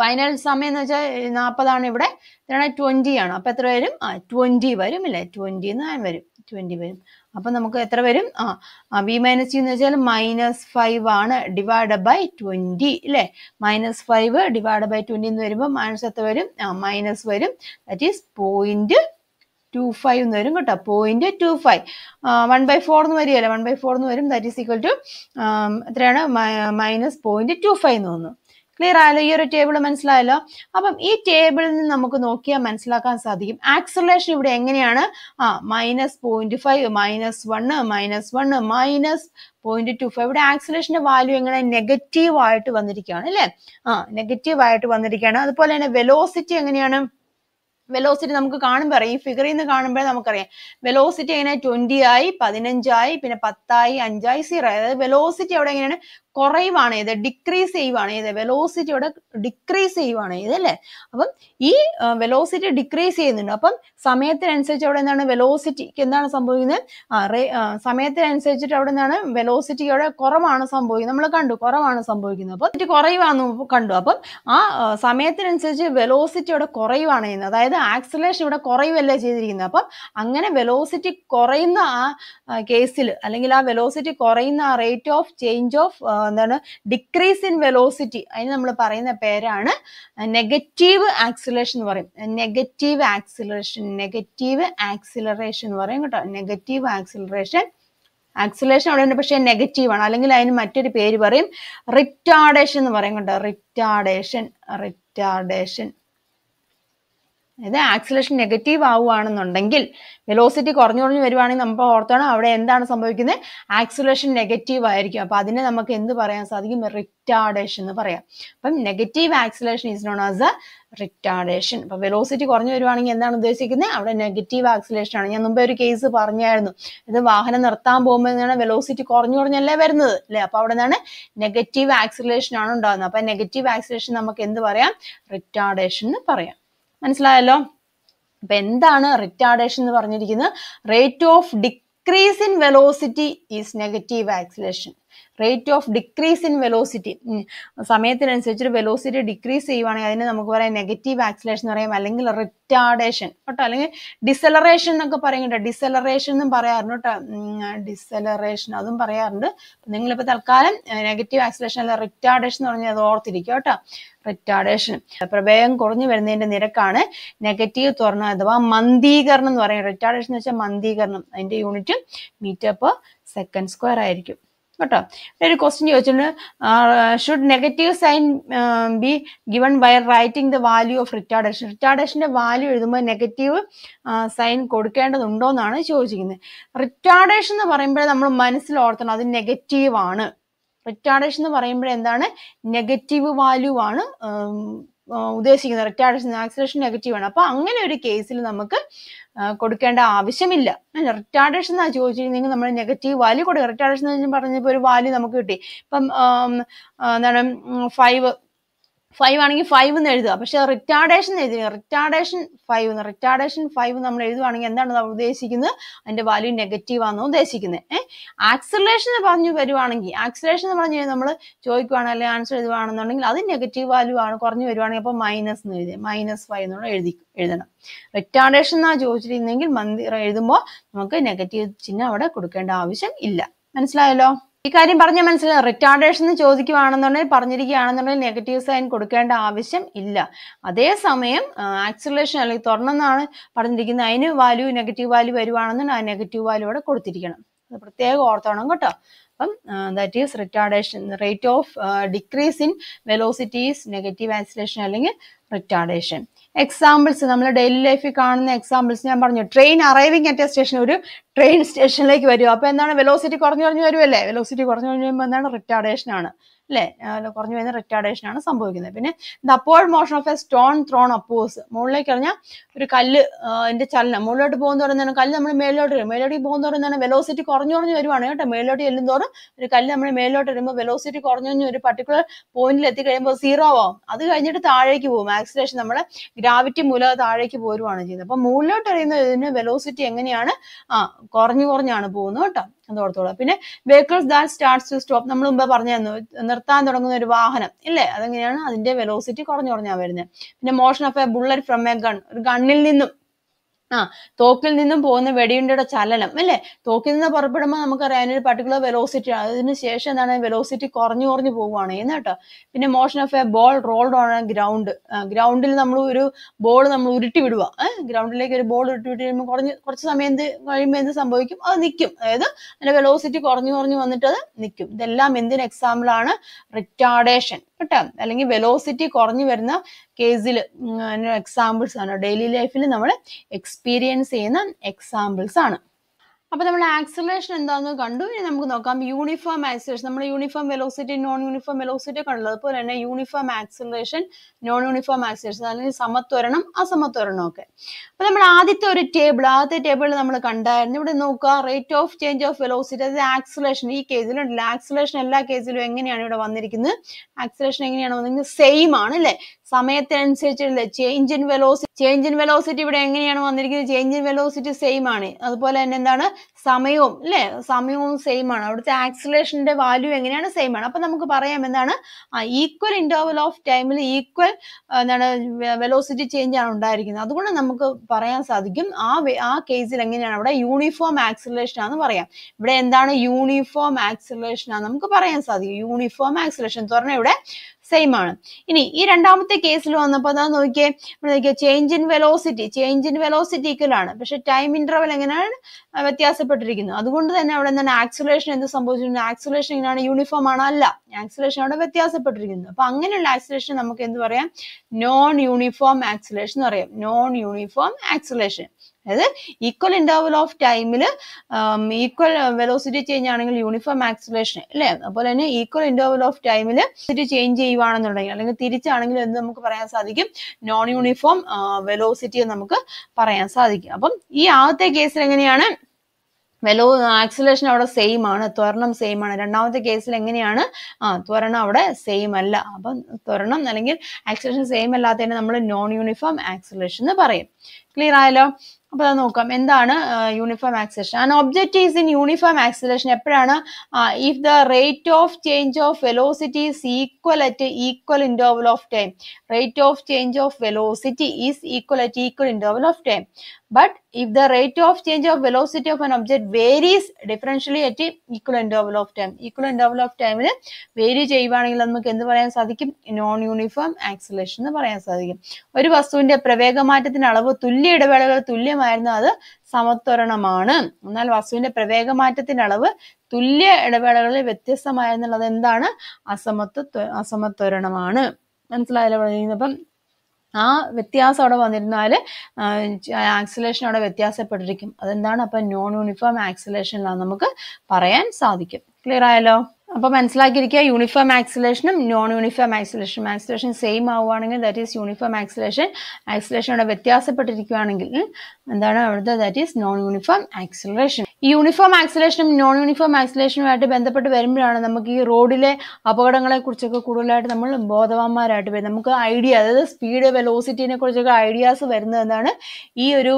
ഫൈനൽ സമയം എന്ന് വെച്ചാൽ നാൽപ്പതാണ് ഇവിടെ ഇതാണ് ട്വൻറ്റി ആണ് അപ്പോൾ എത്ര വരും ആ ട്വൻറ്റി വരും ഇല്ലേ ട്വൻറ്റി എന്ന് വരും ട്വൻറ്റി വരും അപ്പം നമുക്ക് എത്ര വരും ആ ബി മൈനസ് ടി എന്ന് വെച്ചാൽ മൈനസ് ഫൈവ് ആണ് ഡിവൈഡ് ബൈ ട്വൻറ്റി അല്ലേ minus five divide by twenty എന്ന് വരുമ്പോൾ മൈനസ് എത്ര വരും ആ മൈനസ് വരും that is point two five എന്ന് വരും കേട്ടോ point two five one by four എന്ന് വരികയല്ലേ വൺ ബൈ ഫോർ എന്ന് വരും ദാറ്റ് ഈസ് ഈക്വൽ ടു എത്രയാണ് മൈനസ് പോയിന്റ് ടു ഫൈവ് എന്ന് തോന്നുന്നു ക്ലിയർ ആയല്ലോ ഈ ഒരു ടേബിൾ മനസ്സിലായല്ലോ അപ്പം ഈ ടേബിളിൽ നിന്ന് നമുക്ക് നോക്കിയാൽ മനസ്സിലാക്കാൻ സാധിക്കും ആക്സലേഷൻ ഇവിടെ എങ്ങനെയാണ് ആ minus point five minus one minus one minus point two five ഇവിടെ ആക്സലേഷന്റെ വാല്യൂ എങ്ങനെ നെഗറ്റീവ് ആയിട്ട് വന്നിരിക്കുകയാണ് അല്ലേ ആ നെഗറ്റീവ് ആയിട്ട് വന്നിരിക്കുകയാണ് അതുപോലെ തന്നെ വെലോസിറ്റി എങ്ങനെയാണ് വെലോസിറ്റി നമുക്ക് കാണുമ്പോൾ ഈ ഫിഗറിൽ നിന്ന് കാണുമ്പോൾ നമുക്കറിയാം വെലോസിറ്റി എങ്ങനെ ട്വന്റി ആയി പതിനഞ്ചായി പിന്നെ പത്തായി അഞ്ചായി സീറോ അതായത് വെലോസിറ്റി അവിടെ എങ്ങനെയാണ് കുറയുവാണ് ചെയ്ത് ഡിക്രീസ് ചെയ്യുവാണ് ചെയ്ത് ഇവിടെ ഡിക്രീസ് ചെയ്യുവാണ് ചെയ്ത് അല്ലേ അപ്പം ഈ വെലോസിറ്റി ഡിക്രീസ് ചെയ്യുന്നുണ്ട് അപ്പം സമയത്തിനനുസരിച്ച് അവിടെ എന്താണ് വെലോസിറ്റിക്ക് എന്താണ് സംഭവിക്കുന്നത് സമയത്തിനനുസരിച്ചിട്ട് അവിടെ വെലോസിറ്റി അവിടെ കുറവാണ് സംഭവിക്കുന്നത് നമ്മൾ കണ്ടു കുറവാണ് സംഭവിക്കുന്നത് അപ്പം കുറയുവാന്ന് കണ്ടു അപ്പം ആ സമയത്തിനനുസരിച്ച് വെലോസിറ്റി അവിടെ കുറയുവാണ് ചെയ്യുന്നത് അതായത് ആക്സിലേഷൻ ഇവിടെ കുറയുവല്ലേ ചെയ്തിരിക്കുന്നത് അപ്പം അങ്ങനെ വെലോസിറ്റി കുറയുന്ന ആ കേസിൽ അല്ലെങ്കിൽ ആ വെലോസിറ്റി കുറയുന്ന ആ റേറ്റ് ഓഫ് ചേഞ്ച് ഓഫ് എന്താണ് ഡിക്രീസ് ഇൻ വെലോസിറ്റി അതിന് നമ്മൾ പറയുന്ന പേരാണ് നെഗറ്റീവ് ആക്സിലറേഷൻ എന്ന് പറയും നെഗറ്റീവ് ആക്സിലറേഷൻ നെഗറ്റീവ് ആക്സിലറേഷൻ എന്ന് പറയും കേട്ടോ നെഗറ്റീവ് ആക്സിലറേഷൻ ആക്സിലേഷൻ അവിടെ ഉണ്ട് പക്ഷേ നെഗറ്റീവ് ആണ് അല്ലെങ്കിൽ അതിന് മറ്റൊരു പേര് പറയും റിറ്റാർഡേഷൻ എന്ന് പറയും കേട്ടോ റിറ്റാർഡേഷൻ റിറ്റാർഡേഷൻ അതായത് ആക്സിലേഷൻ നെഗറ്റീവ് ആവുകയാണെന്നുണ്ടെങ്കിൽ വെലോസിറ്റി കുറഞ്ഞു കുറഞ്ഞു വരുവാണെങ്കിൽ നമുക്ക് ഓർത്തോണം അവിടെ എന്താണ് സംഭവിക്കുന്നത് ആക്സിലേഷൻ നെഗറ്റീവ് ആയിരിക്കും അപ്പം അതിനെ നമുക്ക് എന്ത് പറയാൻ സാധിക്കും റിറ്റാർഡേഷൻ എന്ന് പറയാം അപ്പം negative acceleration is known as a retardation അപ്പം വെലോസിറ്റി കുറഞ്ഞു വരുവാണെങ്കിൽ എന്താണ് ഉദ്ദേശിക്കുന്നത് അവിടെ നെഗറ്റീവ് ആക്സിലേഷൻ ആണ് ഞാൻ മുമ്പേ ഒരു കേസ് പറഞ്ഞായിരുന്നു ഇത് വാഹനം നിർത്താൻ പോകുമ്പോൾ നിന്നാണ് വെലോസിറ്റി കുറഞ്ഞു കുറഞ്ഞല്ലേ വരുന്നത് അല്ലേ അപ്പോൾ അവിടെ നിന്നാണ് നെഗറ്റീവ് ആക്സിലേഷൻ ആണ് ഉണ്ടാകുന്നത് അപ്പം നെഗറ്റീവ് ആക്സിലേഷൻ നമുക്ക് എന്ത് പറയാം റിറ്റാർഡേഷൻ എന്ന് പറയാം മനസ്സിലായല്ലോ അപ്പൊ എന്താണ് റിട്ടാർഡേഷൻ എന്ന് പറഞ്ഞിരിക്കുന്നത് rate of decrease in velocity is negative acceleration rate of decrease in velocity സമയത്തിനനുസരിച്ച് വെലോസിറ്റി ഡിക്രീസ് ചെയ്യുവാണെങ്കിൽ അതിന് നമുക്ക് പറയാം നെഗറ്റീവ് ആക്സിലേഷൻ എന്ന് പറയാം അല്ലെങ്കിൽ റിറ്റാർഡേഷൻ കേട്ടോ അല്ലെങ്കിൽ ഡിസലറേഷൻ എന്നൊക്കെ പറയും കേട്ടോ ഡിസലറേഷൻ എന്നും പറയാറുണ്ട് കേട്ടോ ഡിസലറേഷൻ അതും പറയാറുണ്ട് നിങ്ങളിപ്പോൾ തൽക്കാലം നെഗറ്റീവ് ആക്സിലേഷൻ അല്ല റിറ്റാർഡേഷൻ എന്ന് പറഞ്ഞാൽ അത് ഓർത്തിരിക്കും കേട്ടോ റിറ്റാർഡേഷൻ പ്രവേഗം കുറഞ്ഞു വരുന്നതിന്റെ നിരക്കാണ് നെഗറ്റീവ് തുറന്ന അഥവാ മന്ദീകരണം എന്ന് പറയുന്നത് റിറ്റാർഡേഷൻ എന്ന് വെച്ചാൽ മന്ദീകരണം അതിന്റെ യൂണിറ്റ് മീറ്റർ സെക്കൻഡ് സ്ക്വയർ ആയിരിക്കും കേട്ടോ ഒരു ക്വസ്റ്റ്യൻ ചോദിച്ചിട്ടുണ്ട് should negative sign be given by writing the value of retardation റിട്ടാർഡേഷന്റെ വാല്യൂ എഴുതുമ്പോൾ നെഗറ്റീവ് സൈൻ കൊടുക്കേണ്ടതുണ്ടോ എന്നാണ് ചോദിച്ചിരിക്കുന്നത് റിട്ടാർഡേഷൻ എന്ന് പറയുമ്പോൾ നമ്മൾ മനസ്സിൽ ഓർത്തണം അത് നെഗറ്റീവ് ആണ് റിട്ടാർഡേഷൻ എന്ന് പറയുമ്പോൾ എന്താണ് നെഗറ്റീവ് വാല്യൂ ആണ് ഉദ്ദേശിക്കുന്നത് റിട്ടാർഡേഷൻ ആക്സിലേഷൻ നെഗറ്റീവ് ആണ് അപ്പൊ അങ്ങനെ ഒരു കേസിൽ നമുക്ക് കൊടുക്കേണ്ട ആവശ്യമില്ല റിട്ടാർഡേഷൻ എന്നാ ചോദിച്ചിരുന്നെങ്കിൽ നമ്മൾ നെഗറ്റീവ് വാല്യൂ കൊടുക്കുക റിട്ടാർഡേഷൻ എന്ന് പറഞ്ഞപ്പോൾ ഒരു വാല്യൂ നമുക്ക് കിട്ടി ഇപ്പം എന്താണ് ഫൈവ് ഫൈവ് ആണെങ്കിൽ ഫൈവ് എന്ന് എഴുതുക പക്ഷെ റിട്ടാർഡേഷൻ എഴുതി റിട്ടാർഡേഷൻ ഫൈവ് എന്ന് റിട്ടാർഡേഷൻ ഫൈവ് നമ്മൾ എഴുതുവാണെങ്കിൽ എന്താണ് നമ്മൾ ഉദ്ദേശിക്കുന്നത് അതിന്റെ വാല്യൂ നെഗറ്റീവ് ആണെന്ന് ഉദ്ദേശിക്കുന്നത് ഏഹ് ആക്സലേഷൻ പറഞ്ഞു വരുവാണെങ്കിൽ ആക്സലേഷൻ എന്ന് പറഞ്ഞു നമ്മൾ ചോദിക്കുവാണ് അല്ലെങ്കിൽ ആൻസർ എഴുതുവാണെന്നുണ്ടെങ്കിൽ അത് നെഗറ്റീവ് വാല്യൂ ആണ് കുറഞ്ഞു വരുവാണെങ്കിൽ അപ്പൊ മൈനസ് എന്ന് എഴുതി മൈനസ് ഫൈവ് എന്നുള്ള എഴുതി എഴുതണം റിട്ടാർഡേഷൻ എന്നാ ചോദിച്ചിരുന്നെങ്കിൽ മന്തി എഴുതുമ്പോൾ നമുക്ക് നെഗറ്റീവ് ചിഹ്നം അവിടെ കൊടുക്കേണ്ട ആവശ്യം ഇല്ല മനസ്സിലായല്ലോ ഇക്കാര്യം പറഞ്ഞാൽ മനസ്സിലായി റിട്ടാർഡേഷൻ എന്ന് ചോദിക്കുകയാണെന്നുണ്ടെങ്കിൽ പറഞ്ഞിരിക്കുകയാണെന്നുണ്ടെങ്കിൽ നെഗറ്റീവ് സൈൻ കൊടുക്കേണ്ട ആവശ്യം ഇല്ല അതേസമയം ആക്സിലേഷൻ അല്ലെങ്കിൽ തുറന്നെന്നാണ് പറഞ്ഞിരിക്കുന്നത് അതിന് വാല്യൂ നെഗറ്റീവ് വാല്യൂ വരുവാണെന്നുണ്ടെങ്കിൽ ആ നെഗറ്റീവ് വാല്യൂ ഇവിടെ കൊടുത്തിരിക്കണം അത് പ്രത്യേകം ഓർത്തോണം കേട്ടോ അപ്പം that is retardation rate of decrease in velocities negative acceleration അല്ലെങ്കിൽ റിട്ടാർഡേഷൻ എക്സാമ്പിൾസ് നമ്മൾ ഡെയിലി ലൈഫിൽ കാണുന്ന എക്സാമ്പിൾസ് ഞാൻ പറഞ്ഞു train arriving at a station ഒരു ട്രെയിൻ സ്റ്റേഷനിലേക്ക് വരും അപ്പോൾ എന്താണ് വെലോസിറ്റി കുറഞ്ഞു കുറഞ്ഞു വരുമല്ലേ വെലോസിറ്റി കുറഞ്ഞു കുറഞ്ഞു വരുമ്പോൾ എന്താണ് റിട്ടാർഡേഷൻ ആണ് അല്ലെ കുറഞ്ഞു വരുന്ന റിട്ടാർഡേഷൻ ആണ് സംഭവിക്കുന്നത് പിന്നെ ദ അപ്പോൾ motion of a stone thrown upwards മുകളിലേക്ക് പറഞ്ഞാൽ ഒരു കല്ല് എന്റെ ചലനം മുകളിലോട്ട് പോകുന്ന പറയുന്നതാണ് കല്ല് നമ്മൾ മേലോട്ട് വരും മേലോട്ട് പോകുന്ന പറയുന്നതാണ് വെലോസിറ്റി കുറഞ്ഞു കുറഞ്ഞു വരുവാണ് കേട്ടോ മേലോട്ട് ചെല്ലുന്തോറും ഒരു കല്ല് നമ്മൾ മേലോട്ട് വരുമ്പോൾ വെലോസിറ്റി കുറഞ്ഞു കുറഞ്ഞു ഒരു പർട്ടിക്കുലർ പോയിന്റിൽ എത്തിക്കഴിയുമ്പോൾ സീറോ ആവും അത് കഴിഞ്ഞിട്ട് താഴേക്ക് പോകും ആക്സിലേഷൻ നമ്മുടെ ഗ്രാവിറ്റി മൂലം താഴേക്ക് പോരുവാണ് ചെയ്യുന്നത് അപ്പൊ മുകളിലോട്ട് അറിയുന്ന ഇതിന് വെലോസിറ്റി എങ്ങനെയാണ് ആ കുറഞ്ഞു കുറഞ്ഞാണ് പോകുന്നത് കേട്ടോ എന്ന് ഓർത്തോളൂ പിന്നെ vehicles that starts to stop നമ്മൾ മുമ്പ് പറഞ്ഞു തന്നു നിർത്താൻ തുടങ്ങുന്ന ഒരു വാഹനം ഇല്ലേ അതെങ്ങനെയാണ് അതിന്റെ വെലോസിറ്റി കുറഞ്ഞു കുറഞ്ഞാ വരുന്നത് പിന്നെ motion of a bullet from a gun ഒരു ഗണ്ണിൽ നിന്നും ആ തോക്കിൽ നിന്നും പോകുന്ന വെടിയുണ്ടയുടെ ചലനം അല്ലെ തോക്കിൽ നിന്ന് പുറപ്പെടുമ്പോൾ നമുക്കറിയാം അതിനൊരു പർട്ടിക്കുലർ വെലോസിറ്റി അതിന് ശേഷം എന്താണ് വെലോസിറ്റി കുറഞ്ഞു കുറഞ്ഞു പോവുകയാണ് എന്ന് കേട്ടോ പിന്നെ motion of a ball rolled on ground ഗ്രൗണ്ടിൽ നമ്മൾ ഒരു ബോൾ നമ്മൾ ഉരുട്ടി വിടുക ഗ്രൗണ്ടിലേക്ക് ഒരു ബോൾ ഉരുട്ടി വിട്ട് കഴിയുമ്പോൾ കുറഞ്ഞ് കുറച്ച് സമയം എന്ത് കഴിയുമ്പോൾ എന്ത് സംഭവിക്കും അത് നിൽക്കും അതായത് അതിന്റെ വെലോസിറ്റി കുറഞ്ഞു കുറഞ്ഞു വന്നിട്ട് അത് നിൽക്കും ഇതെല്ലാം എന്തിന് ആണ് റിറ്റാർഡേഷൻ കേട്ടോ അല്ലെങ്കിൽ വെലോസിറ്റി കുറഞ്ഞു വരുന്ന കേസിൽ എക്സാമ്പിൾസ് ആണ് ഡെയിലി ലൈഫിൽ നമ്മൾ എക്സ്പീരിയൻസ് ചെയ്യുന്ന എക്സാമ്പിൾസ് ആണ് അപ്പോൾ നമ്മൾ ആക്സിലറേഷൻ എന്താണെന്ന് കണ്ടു ഇനി നമുക്ക് നോക്കാം യൂണിഫോം ആക്സിലറേഷൻ നമ്മൾ uniform velocity non uniform velocity കണ്ടല്ലോ അതുപോലെ തന്നെ uniform acceleration non uniform acceleration അല്ലെങ്കിൽ സമത്വരണം അസമത്വരണം ഒക്കെ അപ്പോൾ നമ്മൾ ആദ്യത്തെ ഒരു ടേബിൾ ആദ്യത്തെ ടേബിളിൽ നമ്മൾ കണ്ടായിരുന്നു ഇവിടെ നോക്കുക rate of change of velocity അതായത് ആക്സലേഷൻ ഈ കേസിലുണ്ടല്ലോ ആക്സലേഷൻ എല്ലാ കേസിലും എങ്ങനെയാണ് ഇവിടെ വന്നിരിക്കുന്നത് ആക്സലേഷൻ എങ്ങനെയാണ് വന്നിരിക്കുന്നത് സെയിം ആണ് അല്ലെ സമയത്തിനനുസരിച്ചുള്ള change in velocity change in velocity ഇവിടെ എങ്ങനെയാണ് വന്നിരിക്കുന്നത് ചേഞ്ച് ഇൻ വെലോസിറ്റി സെയിം ആണ് അതുപോലെ തന്നെ എന്താണ് സമയവും അല്ലേ സമയവും സെയിം ആണ് അവിടുത്തെ ആക്സിലേഷന്റെ വാല്യൂ എങ്ങനെയാണ് സെയിം ആണ് അപ്പൊ നമുക്ക് പറയാം എന്താണ് ആ ഈക്വൽ ഇന്റർവൽ ഓഫ് ടൈമിൽ ഈക്വൽ എന്താണ് വെലോസിറ്റി ചേഞ്ച് ആണ് ഉണ്ടായിരിക്കുന്നത് അതുകൊണ്ട് നമുക്ക് പറയാൻ സാധിക്കും ആ ആ കേസിൽ എങ്ങനെയാണ് അവിടെ യൂണിഫോം ആക്സിലേഷൻ ആണെന്ന് പറയാം ഇവിടെ എന്താണ് യൂണിഫോം ആക്സിലേഷൻ ആണ് നമുക്ക് പറയാൻ സാധിക്കും യൂണിഫോം ആക്സിലേഷൻ എന്ന് പറഞ്ഞാൽ ഇവിടെ സെയിം ആണ് ഇനി ഈ രണ്ടാമത്തെ കേസിൽ വന്നപ്പോൾ അതാ നോക്കിയേ നോക്കിയേ change in velocity change in velocity ഈക്വലാണ് പക്ഷെ ടൈം ഇന്റർവൽ എങ്ങനെയാണ് വ്യത്യാസപ്പെട്ടിരിക്കുന്നത് അതുകൊണ്ട് തന്നെ അവിടെ എന്താണ് ആക്സുലേഷൻ എന്ത് സംഭവിച്ചിരുന്നു ആക്സുലേഷൻ എങ്ങനെയാണ് യൂണിഫോം ആണ് അല്ല ആക്സുലേഷൻ അവിടെ വ്യത്യാസപ്പെട്ടിരിക്കുന്നത് അപ്പൊ അങ്ങനെയുള്ള ആക്സുലേഷൻ നമുക്ക് എന്ത് പറയാം നോൺ യൂണിഫോം ആക്സുലേഷൻ എന്ന് പറയാം നോൺ യൂണിഫോം ആക്സുലേഷൻ അതായത് ഈക്വൽ ഇന്റർവൽ ഓഫ് ടൈമിൽ ഈക്വൽ വെലോസിറ്റി ചേഞ്ച് ആണെങ്കിൽ യൂണിഫോം ആക്സിലേഷൻ അല്ലേ അതുപോലെ തന്നെ ഈക്വൽ ഇന്റർവൽ ഓഫ് ടൈമിൽ ചേഞ്ച് ചെയ്യുവാണെന്നുണ്ടെങ്കിൽ അല്ലെങ്കിൽ തിരിച്ചാണെങ്കിൽ എന്ന് നമുക്ക് പറയാൻ സാധിക്കും നോൺ യൂണിഫോം വെലോസിറ്റി എന്ന് നമുക്ക് പറയാൻ സാധിക്കും അപ്പം ഈ ആദ്യത്തെ കേസിൽ എങ്ങനെയാണ് വെലോ ആക്സിലേഷൻ അവിടെ സെയിം ആണ് ത്വരണം സെയിം ആണ് രണ്ടാമത്തെ കേസിൽ എങ്ങനെയാണ് ആ ത്വരണം അവിടെ സെയിം അല്ല അപ്പം ത്വരണം അല്ലെങ്കിൽ ആക്സിലേഷൻ സെയിം അല്ലാത്തതിന് നമ്മൾ നോൺ യൂണിഫോം ആക്സിലേഷൻ എന്ന് പറയും ക്ലിയർ ആയല്ലോ അപ്പോൾ അത് നോക്കാം എന്താണ് uniform acceleration and object is in uniform acceleration എപ്പോഴാണ് if the rate of change of velocity is equal at equal interval of time rate of change of velocity is equal at equal interval of time but if the rate of change of velocity of an object varies differentially at equal interval of time equal interval of time ന് vary ചെയ്യുവാണെങ്കിൽ നമുക്ക് എന്ത് പറയാൻ സാധിക്കും non uniform acceleration എന്ന് പറയാൻ സാധിക്കും ഒരു വസ്തുവിന്റെ പ്രവേഗമാറ്റത്തിന്റെ അളവ് തുല്യ ഇടവേളകൾ തുല്യമായിരുന്നു അത് സമത്വരണമാണ് എന്നാൽ വസ്തുവിന്റെ പ്രവേഗമാറ്റത്തിന്റെ അളവ് തുല്യ ഇടവേളകളിൽ വ്യത്യസ്തമായെന്നുള്ളത് എന്താണ് അസമത്വ അസമത്വരണമാണ് മനസ്സിലായല്ലോ അപ്പം ആ വ്യത്യാസം അവിടെ വന്നിരുന്നാൽ ആക്സിലേഷൻ അവിടെ വ്യത്യാസപ്പെട്ടിരിക്കും അതെന്താണ് അപ്പം നോൺ യൂണിഫോം ആക്സിലേഷനിലാണ് നമുക്ക് പറയാൻ സാധിക്കും ക്ലിയർ ആയല്ലോ അപ്പോൾ മനസ്സിലാക്കിയിരിക്കുക യൂണിഫോം ആക്സിലേഷനും നോൺ യൂണിഫോം ആക്സിലേഷനും ആക്സിലേഷൻ സെയിം ആവുകയാണെങ്കിൽ that is uniform acceleration acceleration അവിടെ വ്യത്യാസപ്പെട്ടിരിക്കുകയാണെങ്കിൽ എന്താണ് അവിടുത്തെ that is non uniform acceleration uniform ആക്സിലേഷനും നോൺ യൂണിഫോം ആയിട്ട് ബന്ധപ്പെട്ട് വരുമ്പോഴാണ് നമുക്ക് ഈ റോഡിലെ കുറിച്ചൊക്കെ കൂടുതലായിട്ട് നമ്മൾ ബോധവാന്മാരായിട്ട് വരും നമുക്ക് ഐഡിയ അതായത് സ്പീഡ് വെലോസിറ്റിനെ കുറിച്ചൊക്കെ ഐഡിയാസ് വരുന്നതെന്നാണ് ഈ ഒരു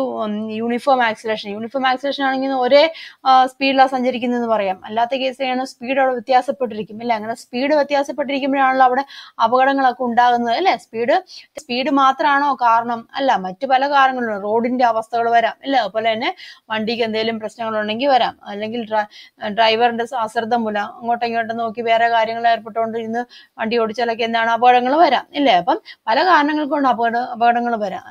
യൂണിഫോം ആക്സിലേഷൻ യൂണിഫോം ആക്സിലേഷൻ ആണെങ്കിൽ ഒരേ സ്പീഡിലാണ് സഞ്ചരിക്കുന്നതെന്ന് പറയാം അല്ലാത്ത കേസിലാണ് സ്പീഡ് അവിടെ വ്യത്യാസപ്പെട്ടിരിക്കും അല്ലെ അങ്ങനെ സ്പീഡ് വ്യത്യാസപ്പെട്ടിരിക്കുമ്പോഴാണല്ലോ അവിടെ അപകടങ്ങളൊക്കെ ഉണ്ടാകുന്നത് അല്ലേ സ്പീഡ് സ്പീഡ് മാത്രമാണോ കാരണം അല്ല മറ്റു പല കാരണങ്ങളും റോഡിന്റെ അവസ്ഥകൾ വരാം അല്ലേ അതുപോലെ തന്നെ വണ്ടിക്ക് എന്തെങ്കിലും പ്രശ്നങ്ങളുണ്ട് വേണമെങ്കിൽ വരാം അല്ലെങ്കിൽ ഡ്രൈവറിന്റെ അശ്രദ്ധ മൂലം അങ്ങോട്ടും ഇങ്ങോട്ടും നോക്കി വേറെ കാര്യങ്ങൾ ഏർപ്പെട്ടുകൊണ്ട് ഇരുന്ന് വണ്ടി ഓടിച്ചാലൊക്കെ എന്താണ് അപകടങ്ങൾ വരാം ഇല്ലേ അപ്പം പല കാരണങ്ങൾ കൊണ്ട് അപകട അപകടങ്ങൾ വരാം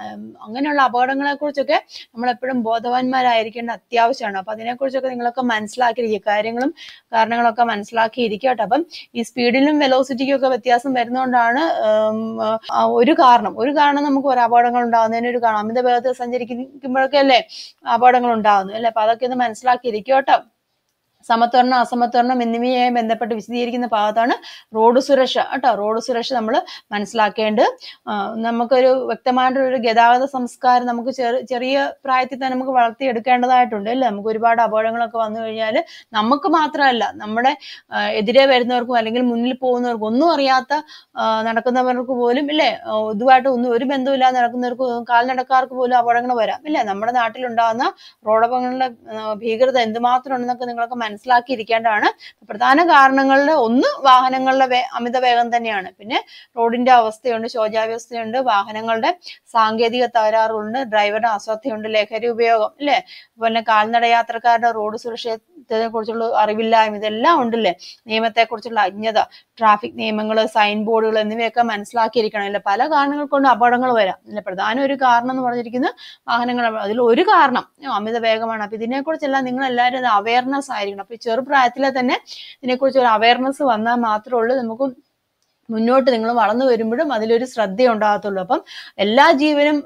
അങ്ങനെയുള്ള അപകടങ്ങളെ കുറിച്ചൊക്കെ നമ്മൾ എപ്പോഴും ബോധവാന്മാരായിരിക്കേണ്ട അത്യാവശ്യമാണ് അപ്പൊ അതിനെക്കുറിച്ചൊക്കെ നിങ്ങളൊക്കെ മനസ്സിലാക്കിയിരിക്കുക കാര്യങ്ങളും കാരണങ്ങളൊക്കെ മനസ്സിലാക്കിയിരിക്കട്ടെ അപ്പം ഈ സ്പീഡിലും വെലോസിറ്റിക്കും ഒക്കെ വ്യത്യാസം വരുന്നതുകൊണ്ടാണ് ഒരു കാരണം ഒരു കാരണം നമുക്ക് ഒരു അപകടങ്ങൾ ഉണ്ടാകുന്നതിന് ഒരു കാരണം അമിത വേഗത്തിൽ സഞ്ചരിക്കുമ്പോഴൊക്കെ അല്ലേ അപകടങ്ങൾ ഉണ്ടാകുന്നു അല്ലേ അപ്പൊ അതൊക്കെ ഒന്ന് മനസ്സിലാക്കി മനസ്സിലാക്കിയിരിക്കും കേട്ടോ സമത്വരണം അസമത്വരണം എന്നിവയുമായി ബന്ധപ്പെട്ട് വിശദീകരിക്കുന്ന ഭാഗത്താണ് റോഡ് സുരക്ഷ കേട്ടോ റോഡ് സുരക്ഷ നമ്മൾ മനസ്സിലാക്കേണ്ടത് നമുക്കൊരു വ്യക്തമായിട്ടുള്ള ഒരു ഗതാഗത സംസ്കാരം നമുക്ക് ചെറിയ പ്രായത്തിൽ തന്നെ നമുക്ക് വളർത്തിയെടുക്കേണ്ടതായിട്ടുണ്ട് അല്ലേ നമുക്ക് ഒരുപാട് അപകടങ്ങളൊക്കെ വന്നു കഴിഞ്ഞാൽ നമുക്ക് മാത്രമല്ല നമ്മുടെ എതിരെ വരുന്നവർക്കും അല്ലെങ്കിൽ മുന്നിൽ പോകുന്നവർക്കും ഒന്നും അറിയാത്ത നടക്കുന്നവർക്ക് പോലും ഇല്ലേ ഇതുമായിട്ട് ഒന്നും ഒരു ബന്ധമില്ലാതെ നടക്കുന്നവർക്ക് കാൽനടക്കാർക്ക് പോലും അപകടങ്ങൾ വരാം ഇല്ലേ നമ്മുടെ നാട്ടിലുണ്ടാകുന്ന റോഡപകടങ്ങളുടെ ഭീകരത എന്തുമാത്രം ഉണ്ടെന്നൊക്കെ നിങ്ങളൊക്കെ മനസ്സിലാക്കിയിരിക്കേണ്ടതാണ് പ്രധാന കാരണങ്ങളുടെ ഒന്ന് വാഹനങ്ങളുടെ അമിത വേഗം തന്നെയാണ് പിന്നെ റോഡിന്റെ അവസ്ഥയുണ്ട് ശോചാവ്യവസ്ഥയുണ്ട് വാഹനങ്ങളുടെ സാങ്കേതിക തകരാറുണ്ട് ഡ്രൈവറുടെ അശ്രദ്ധയുണ്ട് ലഹരി ഉപയോഗം അല്ലേ പിന്നെ കാൽനട യാത്രക്കാരുടെ റോഡ് സുരക്ഷയെ കുറിച്ചുള്ള അറിവില്ലായ്മ ഇതെല്ലാം ഉണ്ടല്ലേ നിയമത്തെ കുറിച്ചുള്ള അജ്ഞത ട്രാഫിക് നിയമങ്ങൾ സൈൻ ബോർഡുകൾ എന്നിവയൊക്കെ മനസ്സിലാക്കിയിരിക്കണം അല്ലെ പല കാരണങ്ങൾ കൊണ്ട് അപകടങ്ങൾ വരാം അല്ലെ പ്രധാന ഒരു കാരണം എന്ന് പറഞ്ഞിരിക്കുന്നത് വാഹനങ്ങൾ അതിൽ ഒരു കാരണം അമിത വേഗമാണ് അപ്പൊ കുറിച്ചെല്ലാം നിങ്ങൾ എല്ലാവരും അവയർനെസ് ആയിരിക്കണം ചെയ്യണം അപ്പൊ ചെറുപ്രായത്തിലെ തന്നെ ഇതിനെക്കുറിച്ച് ഒരു അവയർനെസ് വന്നാൽ മാത്രമേ ഉള്ളൂ നമുക്ക് മുന്നോട്ട് നിങ്ങൾ വളർന്നു വരുമ്പോഴും അതിലൊരു ശ്രദ്ധ ഉണ്ടാകത്തുള്ളൂ അപ്പം എല്ലാ ജീവനും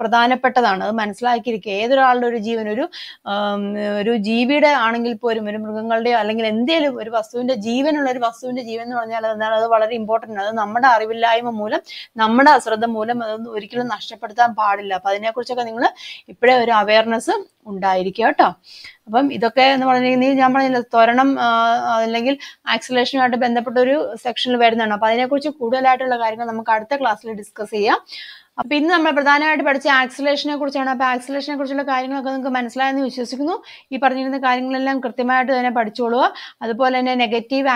പ്രധാനപ്പെട്ടതാണ് അത് മനസ്സിലാക്കിയിരിക്കുക ഏതൊരാളുടെ ഒരു ജീവൻ ഒരു ഒരു ജീവിയുടെ ആണെങ്കിൽ പോലും ഒരു മൃഗങ്ങളുടെയോ അല്ലെങ്കിൽ എന്തേലും ഒരു വസ്തുവിന്റെ ജീവനുള്ള ഒരു വസ്തുവിന്റെ ജീവൻ എന്ന് പറഞ്ഞാൽ എന്നാൽ അത് വളരെ ഇമ്പോർട്ടൻ്റ് അത് നമ്മുടെ അറിവില്ലായ്മ മൂലം നമ്മുടെ അശ്രദ്ധ മൂലം അതൊന്നും ഒരിക്കലും നഷ്ടപ്പെടുത്താൻ പാടില്ല അപ്പൊ അതിനെക്കുറിച്ചൊക്കെ നിങ്ങൾ ഇപ്പോഴേ ഒരു അവയർനെസ് ഉണ്ടായിരിക്കുക കേട്ടോ അപ്പം ഇതൊക്കെ എന്ന് പറഞ്ഞിട്ടുണ്ടെങ്കിൽ ഞാൻ പറഞ്ഞില്ല ത്വരണം അല്ലെങ്കിൽ ആക്സിലേഷനുമായിട്ട് ബന്ധപ്പെട്ട ഒരു സെക്ഷനിൽ വരുന്നതാണ് അപ്പൊ അതിനെക്കുറിച്ച് കൂടുതലായിട്ടുള്ള കാര്യങ്ങൾ നമുക്ക് അടുത്ത ക്ലാസ്സിൽ ഡിസ്കസ് ചെയ്യാം അപ്പൊ ഇന്ന് നമ്മൾ പ്രധാനമായിട്ട് പഠിച്ച ആക്സിലേഷനെ കുറിച്ചാണ് അപ്പൊ ആക്സിലേഷനെ കുറിച്ചുള്ള കാര്യങ്ങളൊക്കെ നിങ്ങൾക്ക് മനസ്സിലായെന്ന് വിശ്വസിക്കുന്നു ഈ പറഞ്ഞിരുന്ന കാര്യങ്ങളെല്ലാം കൃത്യമായിട്ട് തന്നെ പഠിച്ചോളുക അതുപോലെ തന്നെ നെഗറ്റീവ്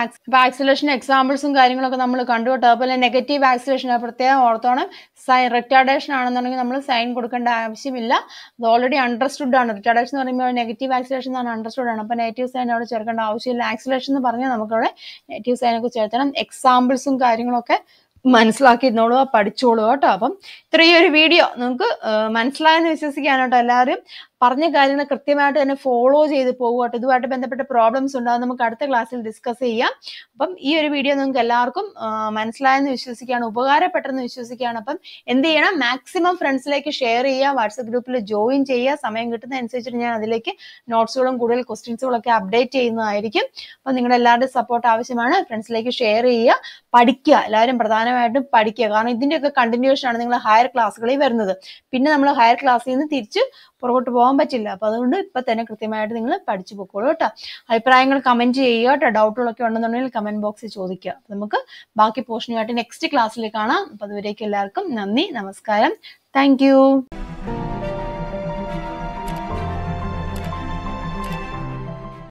ആക്സിലേഷൻ എക്സാമ്പിൾസും കാര്യങ്ങളൊക്കെ നമ്മൾ കണ്ടു കേട്ടോ അതുപോലെ നെഗറ്റീവ് ആക്സിലേഷൻ പ്രത്യേകം ഓർത്തോണം സൈൻ റിട്ടാർഡേഷൻ ആണെന്നുണ്ടെങ്കിൽ നമ്മൾ സൈൻ കൊടുക്കേണ്ട ആവശ്യമില്ല അത് ഓൾറെഡി അണ്ടർസ്റ്റുഡ് ആണ് റിട്ടാർഡേഷൻ എന്ന് പറയുമ്പോൾ നെഗറ്റീവ് ആക്സിലേഷൻ എന്നാണ് അണ്ടർസ്റ്റുഡ് ആണ് അപ്പോൾ നെഗറ്റീവ് സൈൻ അവിടെ ചേർക്കേണ്ട ആവശ്യമില്ല ആക്സിലേഷൻ എന്ന് പറഞ്ഞാൽ നമുക്കവിടെ നെഗറ്റീവ് സൈനൊക്കെ ചേർത്തണം എക്സാമ്പിൾസും കാര്യങ്ങളൊക്കെ മനസ്സിലാക്കിയിരുന്നോളൂ പഠിച്ചോളൂ കേട്ടോ അപ്പം ഇത്രയൊരു വീഡിയോ നിങ്ങൾക്ക് മനസ്സിലായെന്ന് വിശ്വസിക്കാനോട്ടോ എല്ലാവരും പറഞ്ഞ കാര്യങ്ങൾ കൃത്യമായിട്ട് തന്നെ ഫോളോ ചെയ്ത് പോകുക ഇതുമായിട്ട് ബന്ധപ്പെട്ട പ്രോബ്ലംസ് ഉണ്ടാകും നമുക്ക് അടുത്ത ക്ലാസ്സിൽ ഡിസ്കസ് ചെയ്യാം അപ്പം ഈ ഒരു വീഡിയോ നിങ്ങൾക്ക് എല്ലാവർക്കും മനസ്സിലായെന്ന് വിശ്വസിക്കുകയാണ് ഉപകാരപ്പെട്ടെന്ന് വിശ്വസിക്കുകയാണ് അപ്പം എന്ത് ചെയ്യണം മാക്സിമം ഫ്രണ്ട്സിലേക്ക് ഷെയർ ചെയ്യുക വാട്സപ്പ് ഗ്രൂപ്പിൽ ജോയിൻ ചെയ്യുക സമയം കിട്ടുന്ന അനുസരിച്ചിട്ട് ഞാൻ അതിലേക്ക് നോട്ട്സുകളും കൂടുതൽ ക്വസ്റ്റ്യൻസുകളും ഒക്കെ അപ്ഡേറ്റ് ചെയ്യുന്നതായിരിക്കും അപ്പം നിങ്ങളുടെ എല്ലാവരുടെയും സപ്പോർട്ട് ആവശ്യമാണ് ഫ്രണ്ട്സിലേക്ക് ഷെയർ ചെയ്യുക പഠിക്കുക എല്ലാവരും പ്രധാനമായിട്ടും പഠിക്കുക കാരണം ഇതിൻ്റെയൊക്കെ കണ്ടിന്യൂഷൻ ആണ് നിങ്ങൾ ഹയർ ക്ലാസ്സുകളിൽ വരുന്നത് പിന്നെ നമ്മൾ ഹയർ ക്ലാസ്സിൽ നിന്ന് തിരിച്ച് പുറകോട്ട് പോകാൻ പറ്റില്ല അപ്പോൾ അതുകൊണ്ട് ഇപ്പൊ തന്നെ കൃത്യമായിട്ട് നിങ്ങൾ പഠിച്ചു പൊക്കോളൂ കേട്ടോ അഭിപ്രായങ്ങൾ കമന്റ് ചെയ്യുക കേട്ടോ ഡൗട്ടുകളൊക്കെ ഉണ്ടെന്നുണ്ടെങ്കിൽ കമന്റ് ബോക്സിൽ ചോദിക്കുക നമുക്ക് ബാക്കി പോർഷനുമായിട്ട് നെക്സ്റ്റ് ക്ലാസ്സിൽ കാണാം അപ്പോൾ അതുവരേക്കും എല്ലാവർക്കും നന്ദി നമസ്കാരം താങ്ക്